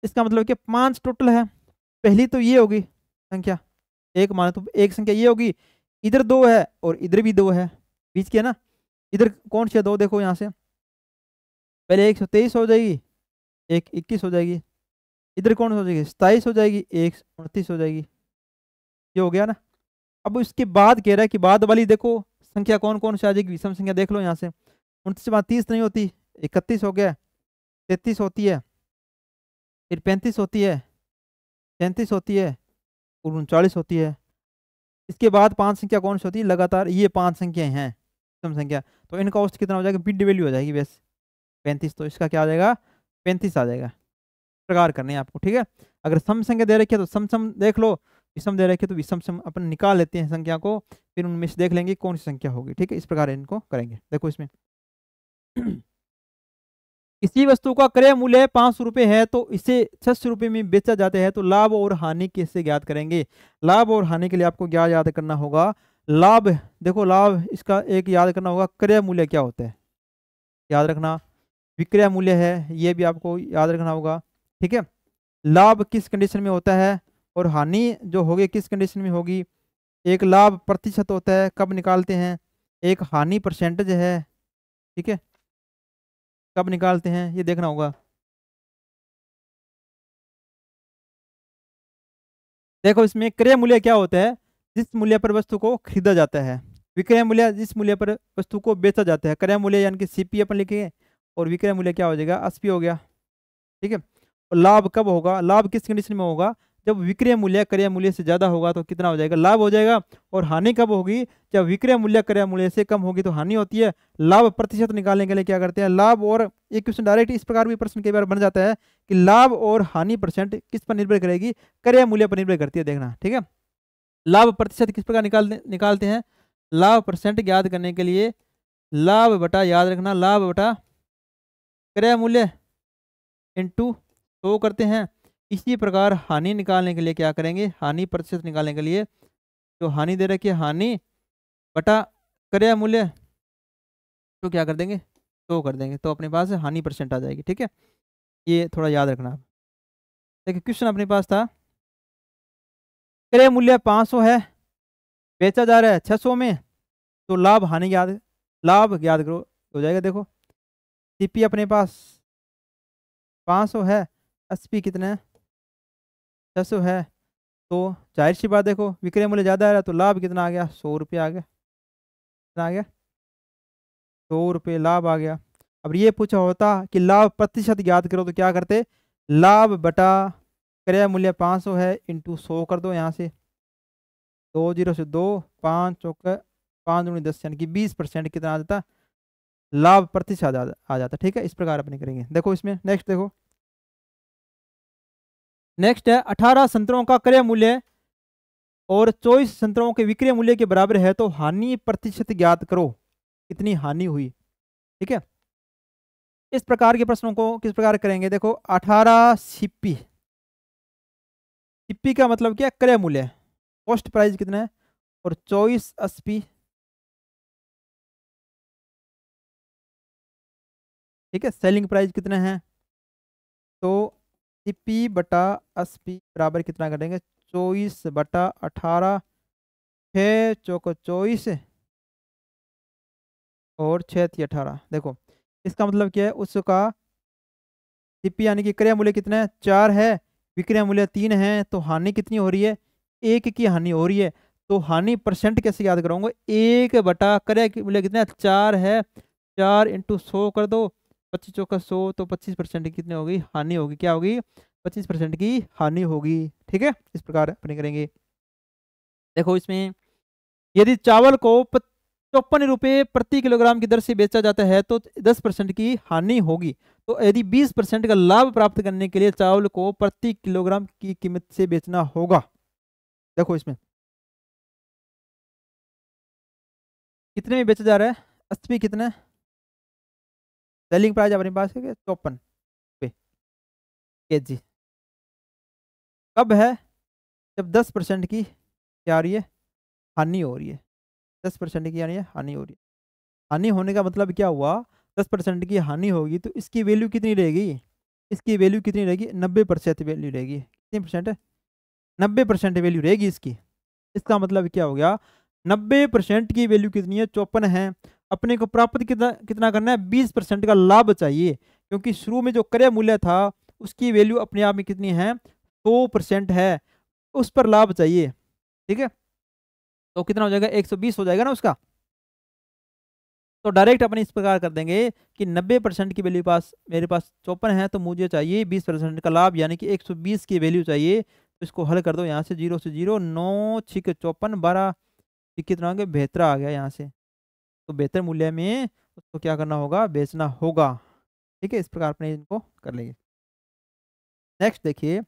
इसका मतलब कि पांच टोटल है पहली तो ये होगी संख्या एक मान तो एक संख्या ये होगी इधर दो है और इधर भी दो है बीच के ना इधर कौन से दो देखो यहाँ से पहले एक सौ तेईस हो जाएगी एक इक्कीस हो जाएगी इधर कौन हो जाएगी सताईस हो जाएगी एक उनतीस हो जाएगी ये हो गया ना अब उसके बाद कह रहा है कि बाद वाली देखो संख्या कौन कौन सी आ जाएगी विषम संख्या देख लो यहाँ से उनतीस बाद तीस नहीं होती इकतीस हो गया तैतीस होती है फिर पैंतीस होती है तैंतीस होती है और उनचालीस होती है इसके बाद पांच संख्या कौन सी होती है लगातार ये पांच संख्याएं हैं सम संख्या तो इनका औसत कितना हो जाएगा बिड वैल्यू हो जाएगी बस पैंतीस तो इसका क्या आ जाएगा पैंतीस आ जाएगा प्रकार करने हैं आपको ठीक है अगर सम संख्या दे रखी है तो सम सम देख लो विषम दे रखी है तो विषम सम अपन निकाल लेते हैं संख्या को फिर उनमें से देख लेंगे कौन सी संख्या होगी ठीक है इस प्रकार इनको करेंगे देखो इसमें किसी वस्तु का क्रय मूल्य पांच सौ रुपये है तो इसे छह रुपये में बेचा जाता है तो लाभ और हानि कैसे ज्ञात करेंगे लाभ और हानि के लिए आपको क्या याद करना होगा लाभ देखो लाभ इसका एक याद करना होगा क्रय मूल्य क्या होता है याद रखना विक्रय मूल्य है ये भी आपको याद रखना होगा ठीक है लाभ किस कंडीशन में होता है और हानि जो होगी किस कंडीशन में होगी एक लाभ प्रतिशत होता है कब निकालते हैं एक हानि परसेंटेज है ठीक है कब निकालते हैं ये देखना होगा देखो इसमें क्रय मूल्य क्या होता है जिस मूल्य पर वस्तु को खरीदा जाता है विक्रय मूल्य जिस मूल्य पर वस्तु को बेचा जाता है क्रय मूल्य यानी कि सीपी अपन लिखेंगे और विक्रय मूल्य क्या हो जाएगा एसपी हो गया ठीक है और लाभ कब होगा लाभ किस कंडीशन में होगा जब विक्रय मूल्य क्रय मूल्य से ज़्यादा होगा तो कितना हो जाएगा लाभ हो जाएगा और हानि कब होगी जब विक्रय मूल्य क्रय मूल्य से कम होगी तो हानि होती है लाभ प्रतिशत निकालने के लिए क्या करते हैं लाभ और ये क्वेश्चन डायरेक्ट इस प्रकार भी प्रश्न कई बार बन जाता है कि लाभ और हानि परसेंट किस पर निर्भर करेगी क्रय मूल्य पर निर्भर करती है देखना ठीक है लाभ प्रतिशत किस प्रकार निकाल निकालते हैं लाभ परसेंट याद करने के लिए लाभ बटा याद रखना लाभ बटा क्रय मूल्य इंटू सौ करते हैं इसी प्रकार हानि निकालने के लिए क्या करेंगे हानि प्रतिशत निकालने के लिए जो हानि दे रखी है हानि बटा क्रय मूल्य तो क्या कर देंगे तो कर देंगे तो अपने पास हानि परसेंट आ जाएगी ठीक है ये थोड़ा याद रखना देखिए क्वेश्चन अपने पास था क्रय मूल्य 500 है बेचा जा रहा है 600 में तो लाभ हानि याद लाभ याद करो हो जाएगा देखो सीपी अपने पास 500 है एसपी कितना है छः सौ है तो जाहिर सी बात देखो विक्रय मूल्य ज़्यादा आ रहा है तो लाभ कितना आ गया सौ रुपये आ गया कितना आ गया सौ रुपये लाभ आ गया अब ये पूछा होता कि लाभ प्रतिशत याद करो तो क्या करते लाभ बटा क्रय मूल्य पाँच सौ है इंटू सौ कर दो यहाँ से दो जीरो से दो पाँच चौक पाँच उन्नीस दस यानी कि बीस परसेंट कितना आ जाता लाभ प्रतिशत आ जाता ठीक है इस प्रकार अपने करेंगे देखो इसमें नेक्स्ट देखो नेक्स्ट है अठारह संतरों का क्रय मूल्य और चौबीस संतरों के विक्रय मूल्य के बराबर है तो हानि प्रतिशत ज्ञात करो कितनी हानि हुई ठीक है इस प्रकार के प्रश्नों को किस प्रकार करेंगे देखो अठारह सीपी सीपी का मतलब क्या क्रय मूल्य कॉस्ट प्राइस कितना है और चौबीस अस्पी ठीक है सेलिंग प्राइस कितने हैं तो पी बटा एस पी बराबर कितना करेंगे चौबीस बटा अठारह छः चौको चौबीस और छः थी अठारह देखो इसका मतलब क्या है उसका सीपी यानी कि क्रय मूल्य कितना है चार है विक्रय मूल्य तीन है तो हानि कितनी हो रही है एक की हानि हो रही है तो हानि परसेंट कैसे याद कराऊंगा एक बटा क्रय मूल्य कितना है चार है चार इंटू सौ कर दो पच्चीस चौका सौ तो पच्चीस परसेंट कितनी होगी हानि होगी क्या होगी पच्चीस परसेंट की हानि होगी ठीक है इस प्रकार अपने करेंगे देखो इसमें यदि चावल को चौपन रुपये प्रति किलोग्राम की दर से बेचा जाता है तो दस परसेंट की हानि होगी तो यदि बीस परसेंट का लाभ प्राप्त करने के लिए चावल को प्रति किलोग्राम की कीमत से बेचना होगा देखो इसमें कितने में बेचा जा रहा है अस्सी कितने सेलिंग प्राइस अपने पास है चौपन रुपये के जी कब है जब दस परसेंट की क्या रही है हानि हो रही है दस परसेंट की यानी हानि हो रही है हानि होने का मतलब क्या हुआ दस परसेंट की हानि होगी तो इसकी वैल्यू कितनी रहेगी इसकी वैल्यू कितनी रहेगी नब्बे परसेंट वैल्यू रहेगी कितनी परसेंट नब्बे परसेंट वैल्यू रहेगी इसकी इसका मतलब क्या हो गया नब्बे परसेंट की वैल्यू कितनी है चौपन है अपने को प्राप्त कितना कितना करना है बीस परसेंट का लाभ चाहिए क्योंकि शुरू में जो क्रय मूल्य था उसकी वैल्यू अपने आप में कितनी है सौ परसेंट है उस पर लाभ चाहिए ठीक है तो कितना हो जाएगा एक सौ बीस हो जाएगा ना उसका तो डायरेक्ट अपने इस प्रकार कर देंगे कि नब्बे परसेंट की वैल्यू पास मेरे पास चौपन है तो मुझे चाहिए बीस परसेंट का लाभ यानी कि एक सौ बीस की वैल्यू चाहिए तो इसको हल कर दो यहाँ से जीरो से जीरो नौ छिक चौपन बारह कितना हो गया बेहतरा आ गया यहाँ से तो बेहतर मूल्य में उसको क्या करना होगा बेचना होगा ठीक है इस प्रकार अपने इनको कर लेंगे नेक्स्ट देखिए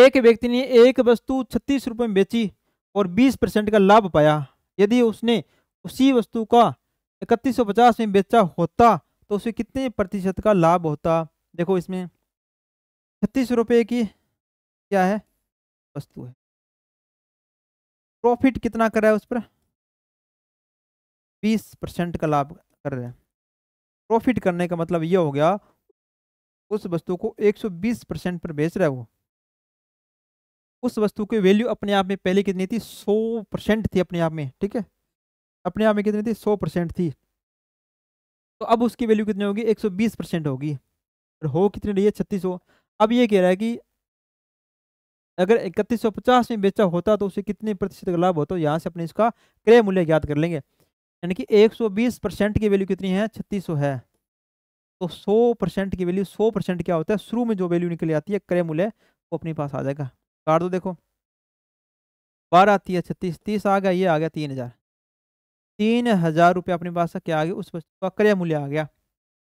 एक व्यक्ति ने एक वस्तु छत्तीस रुपये में बेची और बीस परसेंट का लाभ पाया यदि उसने उसी वस्तु का इकतीस सौ पचास में बेचा होता तो उसे कितने प्रतिशत का लाभ होता देखो इसमें छत्तीस रुपये की क्या है वस्तु है प्रॉफिट कितना करा है उस पर बीस परसेंट का लाभ कर रहे हैं प्रॉफिट करने का मतलब ये हो गया उस वस्तु को 120 परसेंट पर बेच रहा है वो उस वस्तु की वैल्यू अपने आप में पहले कितनी थी 100 परसेंट थी अपने आप में ठीक है अपने आप में कितनी थी 100 परसेंट थी तो अब उसकी वैल्यू कितनी होगी 120 परसेंट होगी और हो कितनी रही है छत्तीस अब ये कह रहा है कि अगर इकतीस में बेचा होता तो उसे कितने प्रतिशत का लाभ होता यहाँ से अपने इसका क्रय मूल्य ज्ञात कर लेंगे यानी कि 120 परसेंट की वैल्यू कितनी है 3600 है तो 100 परसेंट की वैल्यू 100 परसेंट क्या होता है शुरू में जो वैल्यू निकली आती है क्रय मूल्य वो अपने पास आ जाएगा काट दो तो देखो बारह आती है छत्तीस तीस आ गया ये आ गया तीन हज़ार तीन हज़ार रुपये अपने पास क्या आ गया उस वस्तु का क्रय मूल्य आ गया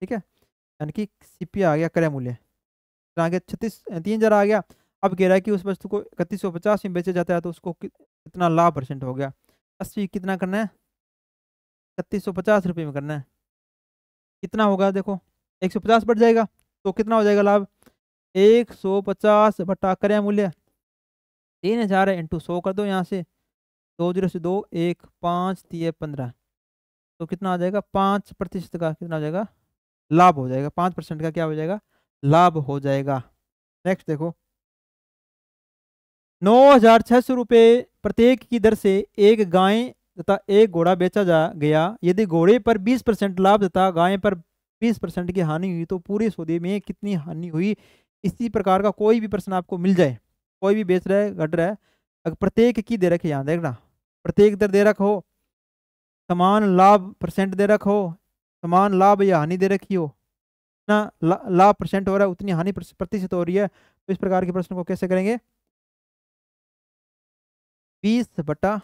ठीक है यानी कि सीपी आ गया क्रय मूल्य फिर आ गया छत्तीस तीन हज़ार आ गया अब कह रहा है कि उस वस्तु को इकतीस सौ पचास में बेचा जाता है तो उसको कितना लाभ परसेंट हो गया अस्सी कितना करना है इकतीस सौ पचास रुपये में करना है कितना होगा देखो एक सौ पचास बढ़ जाएगा तो कितना हो जाएगा लाभ एक सौ पचास बटा क्रय मूल्य तीन हजार इंटू सौ कर दो यहाँ से दो जीरो से दो एक पाँच तीय पंद्रह तो कितना हो जाएगा पाँच प्रतिशत का कितना हो जाएगा लाभ हो जाएगा पाँच परसेंट का क्या हो जाएगा लाभ हो जाएगा नेक्स्ट देखो नौ हजार छः सौ रुपये प्रत्येक की दर से एक गाय तथा एक घोड़ा बेचा जा गया यदि घोड़े पर 20 परसेंट लाभ तथा गाय पर 20 परसेंट की हानि हुई तो पूरे सौदे में कितनी हानि हुई इसी प्रकार का कोई भी प्रश्न आपको मिल जाए कोई भी बेच रहा है घट रहा है अगर प्रत्येक की दे रखे यहाँ देखना प्रत्येक दर दे रखो समान लाभ परसेंट दे रखो समान लाभ या हानि दे रखी हो ना लाभ परसेंट हो रहा है उतनी हानि प्रतिशत हो रही है तो इस प्रकार के प्रश्न को कैसे करेंगे बीस बटा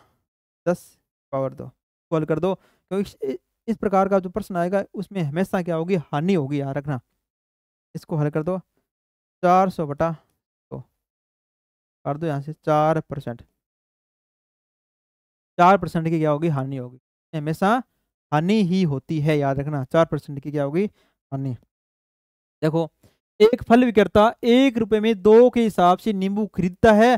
दस पावर दो कॉल कर दो क्योंकि इस प्रकार का जो प्रश्न आएगा उसमें हमेशा क्या होगी हानि होगी यहाँ रखना इसको हल कर दो चार सौ बटा दो कर दो यहाँ से चार परसेंट चार परसेंट की क्या होगी हानि होगी हमेशा हानि ही होती है याद रखना चार परसेंट की क्या होगी हानि देखो एक फल विक्रेता एक रुपये में दो के हिसाब से नींबू खरीदता है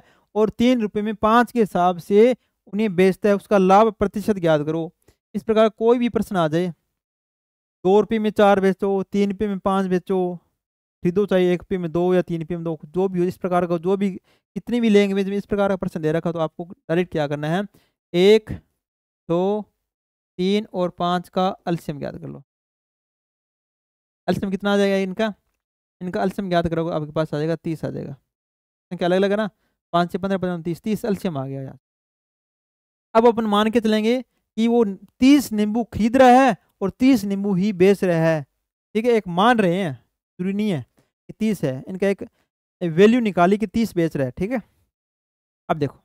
और तीन रुपये में पाँच के हिसाब से उन्हें बेचता है उसका लाभ प्रतिशत ज्ञात करो इस प्रकार कोई भी प्रश्न आ जाए दो रुपये में चार बेचो तीन रुपये में पाँच बेचो खरीदो चाहे एक रुपये में दो या तीन रुपये में दो जो भी हो इस प्रकार का जो भी कितनी भी लैंग्वेज में इस प्रकार का प्रश्न दे रखा तो आपको डायरेक्ट क्या करना है एक दो तीन और पाँच का अल्सियम ज्ञात कर लो अल्सियम कितना आ जाएगा इनका इनका अल्सियम ज्ञात करोगे आपके पास आ जाएगा तीस आ जाएगा क्या अलग अलग है ना पाँच से पंद्रह पंद्रह तीस तीस अल्सियम आ गया यार अब अपन मान के चलेंगे कि वो तीस नींबू खरीद रहा है और तीस नींबू ही बेच रहा है ठीक है एक मान रहे हैं जरूरी नहीं है कि तीस है इनका एक वैल्यू निकाली कि तीस बेच रहा है ठीक है अब देखो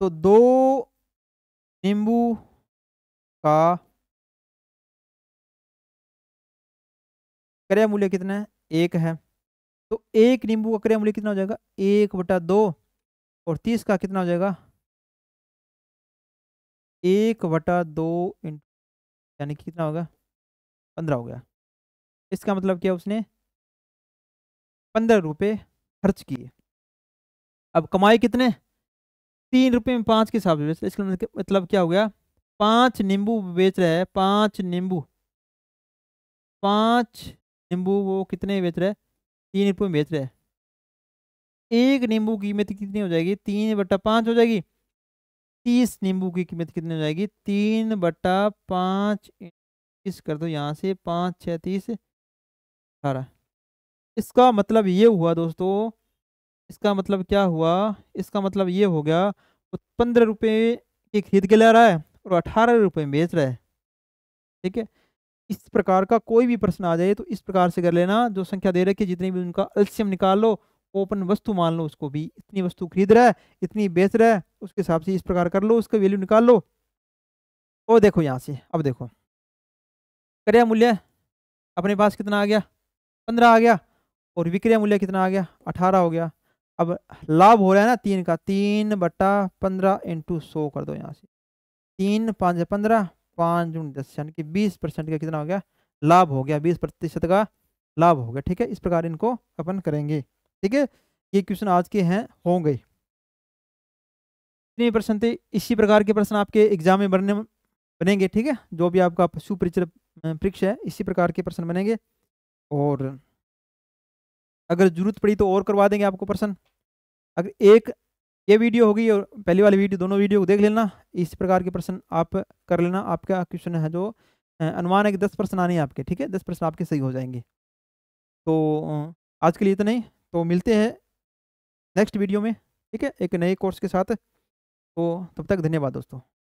तो दो नींबू का क्रय मूल्य कितना है एक है तो एक नींबू का क्रय मूल्य कितना हो जाएगा एक बटा दो और तीस का कितना हो जाएगा एक बटा दो यानी कि कितना होगा पंद्रह हो गया इसका मतलब क्या उसने पंद्रह रुपये खर्च किए अब कमाई कितने तीन रुपये में पाँच के हिसाब से बेच इसका मतलब, मतलब क्या हो गया पाँच नींबू बेच रहा है पाँच नींबू पाँच नींबू वो कितने बेच रहा है तीन रुपये में बेच रहे एक नींबू की कीमत कितनी हो जाएगी तीन बट्टा पाँच हो जाएगी तीस नींबू की कीमत कितनी हो जाएगी तीन बट्टा पाँच तीस कर दो यहाँ से पाँच छः तीस अठारह इसका मतलब ये हुआ दोस्तों इसका मतलब क्या हुआ इसका मतलब ये हो गया पंद्रह रुपये की खरीद के ला रहा है और अठारह रुपये में बेच रहा है ठीक है इस प्रकार का कोई भी प्रश्न आ जाए तो इस प्रकार से कर लेना जो संख्या दे रखी जितनी भी उनका अल्सियम निकाल लो ओपन वस्तु मान लो उसको भी इतनी वस्तु खरीद रहा है इतनी बेच रहा है उसके हिसाब से इस प्रकार कर लो उसका वैल्यू निकाल लो और देखो यहाँ से अब देखो क्रय मूल्य अपने पास कितना आ गया पंद्रह आ गया और विक्रय मूल्य कितना आ गया अठारह हो गया अब लाभ हो रहा है ना तीन का तीन बट्टा पंद्रह इंटू सौ कर दो यहाँ से तीन पाँच पंद्रह पाँच गुण दस यानी कि बीस परसेंट का कितना हो गया लाभ हो गया बीस प्रतिशत का लाभ हो गया ठीक है इस प्रकार इनको अपन करेंगे ठीक है ये क्वेश्चन आज के हैं हो गए इतने प्रश्न थे इसी प्रकार के प्रश्न आपके एग्जाम में बनने बनेंगे ठीक है जो भी आपका सुपरिचित परीक्षा है इसी प्रकार के प्रश्न बनेंगे और अगर जरूरत पड़ी तो और करवा देंगे आपको प्रश्न अगर एक ये वीडियो होगी और पहली वाली वीडियो दोनों वीडियो को देख लेना इस प्रकार के प्रश्न आप कर लेना आपका क्वेश्चन है जो अनुमान है कि दस प्रश्न आने आपके ठीक है दस प्रश्न आपके सही हो जाएंगे तो आज के लिए इतना ही तो मिलते हैं नेक्स्ट वीडियो में ठीक है एक नए कोर्स के साथ तो तब तक धन्यवाद दोस्तों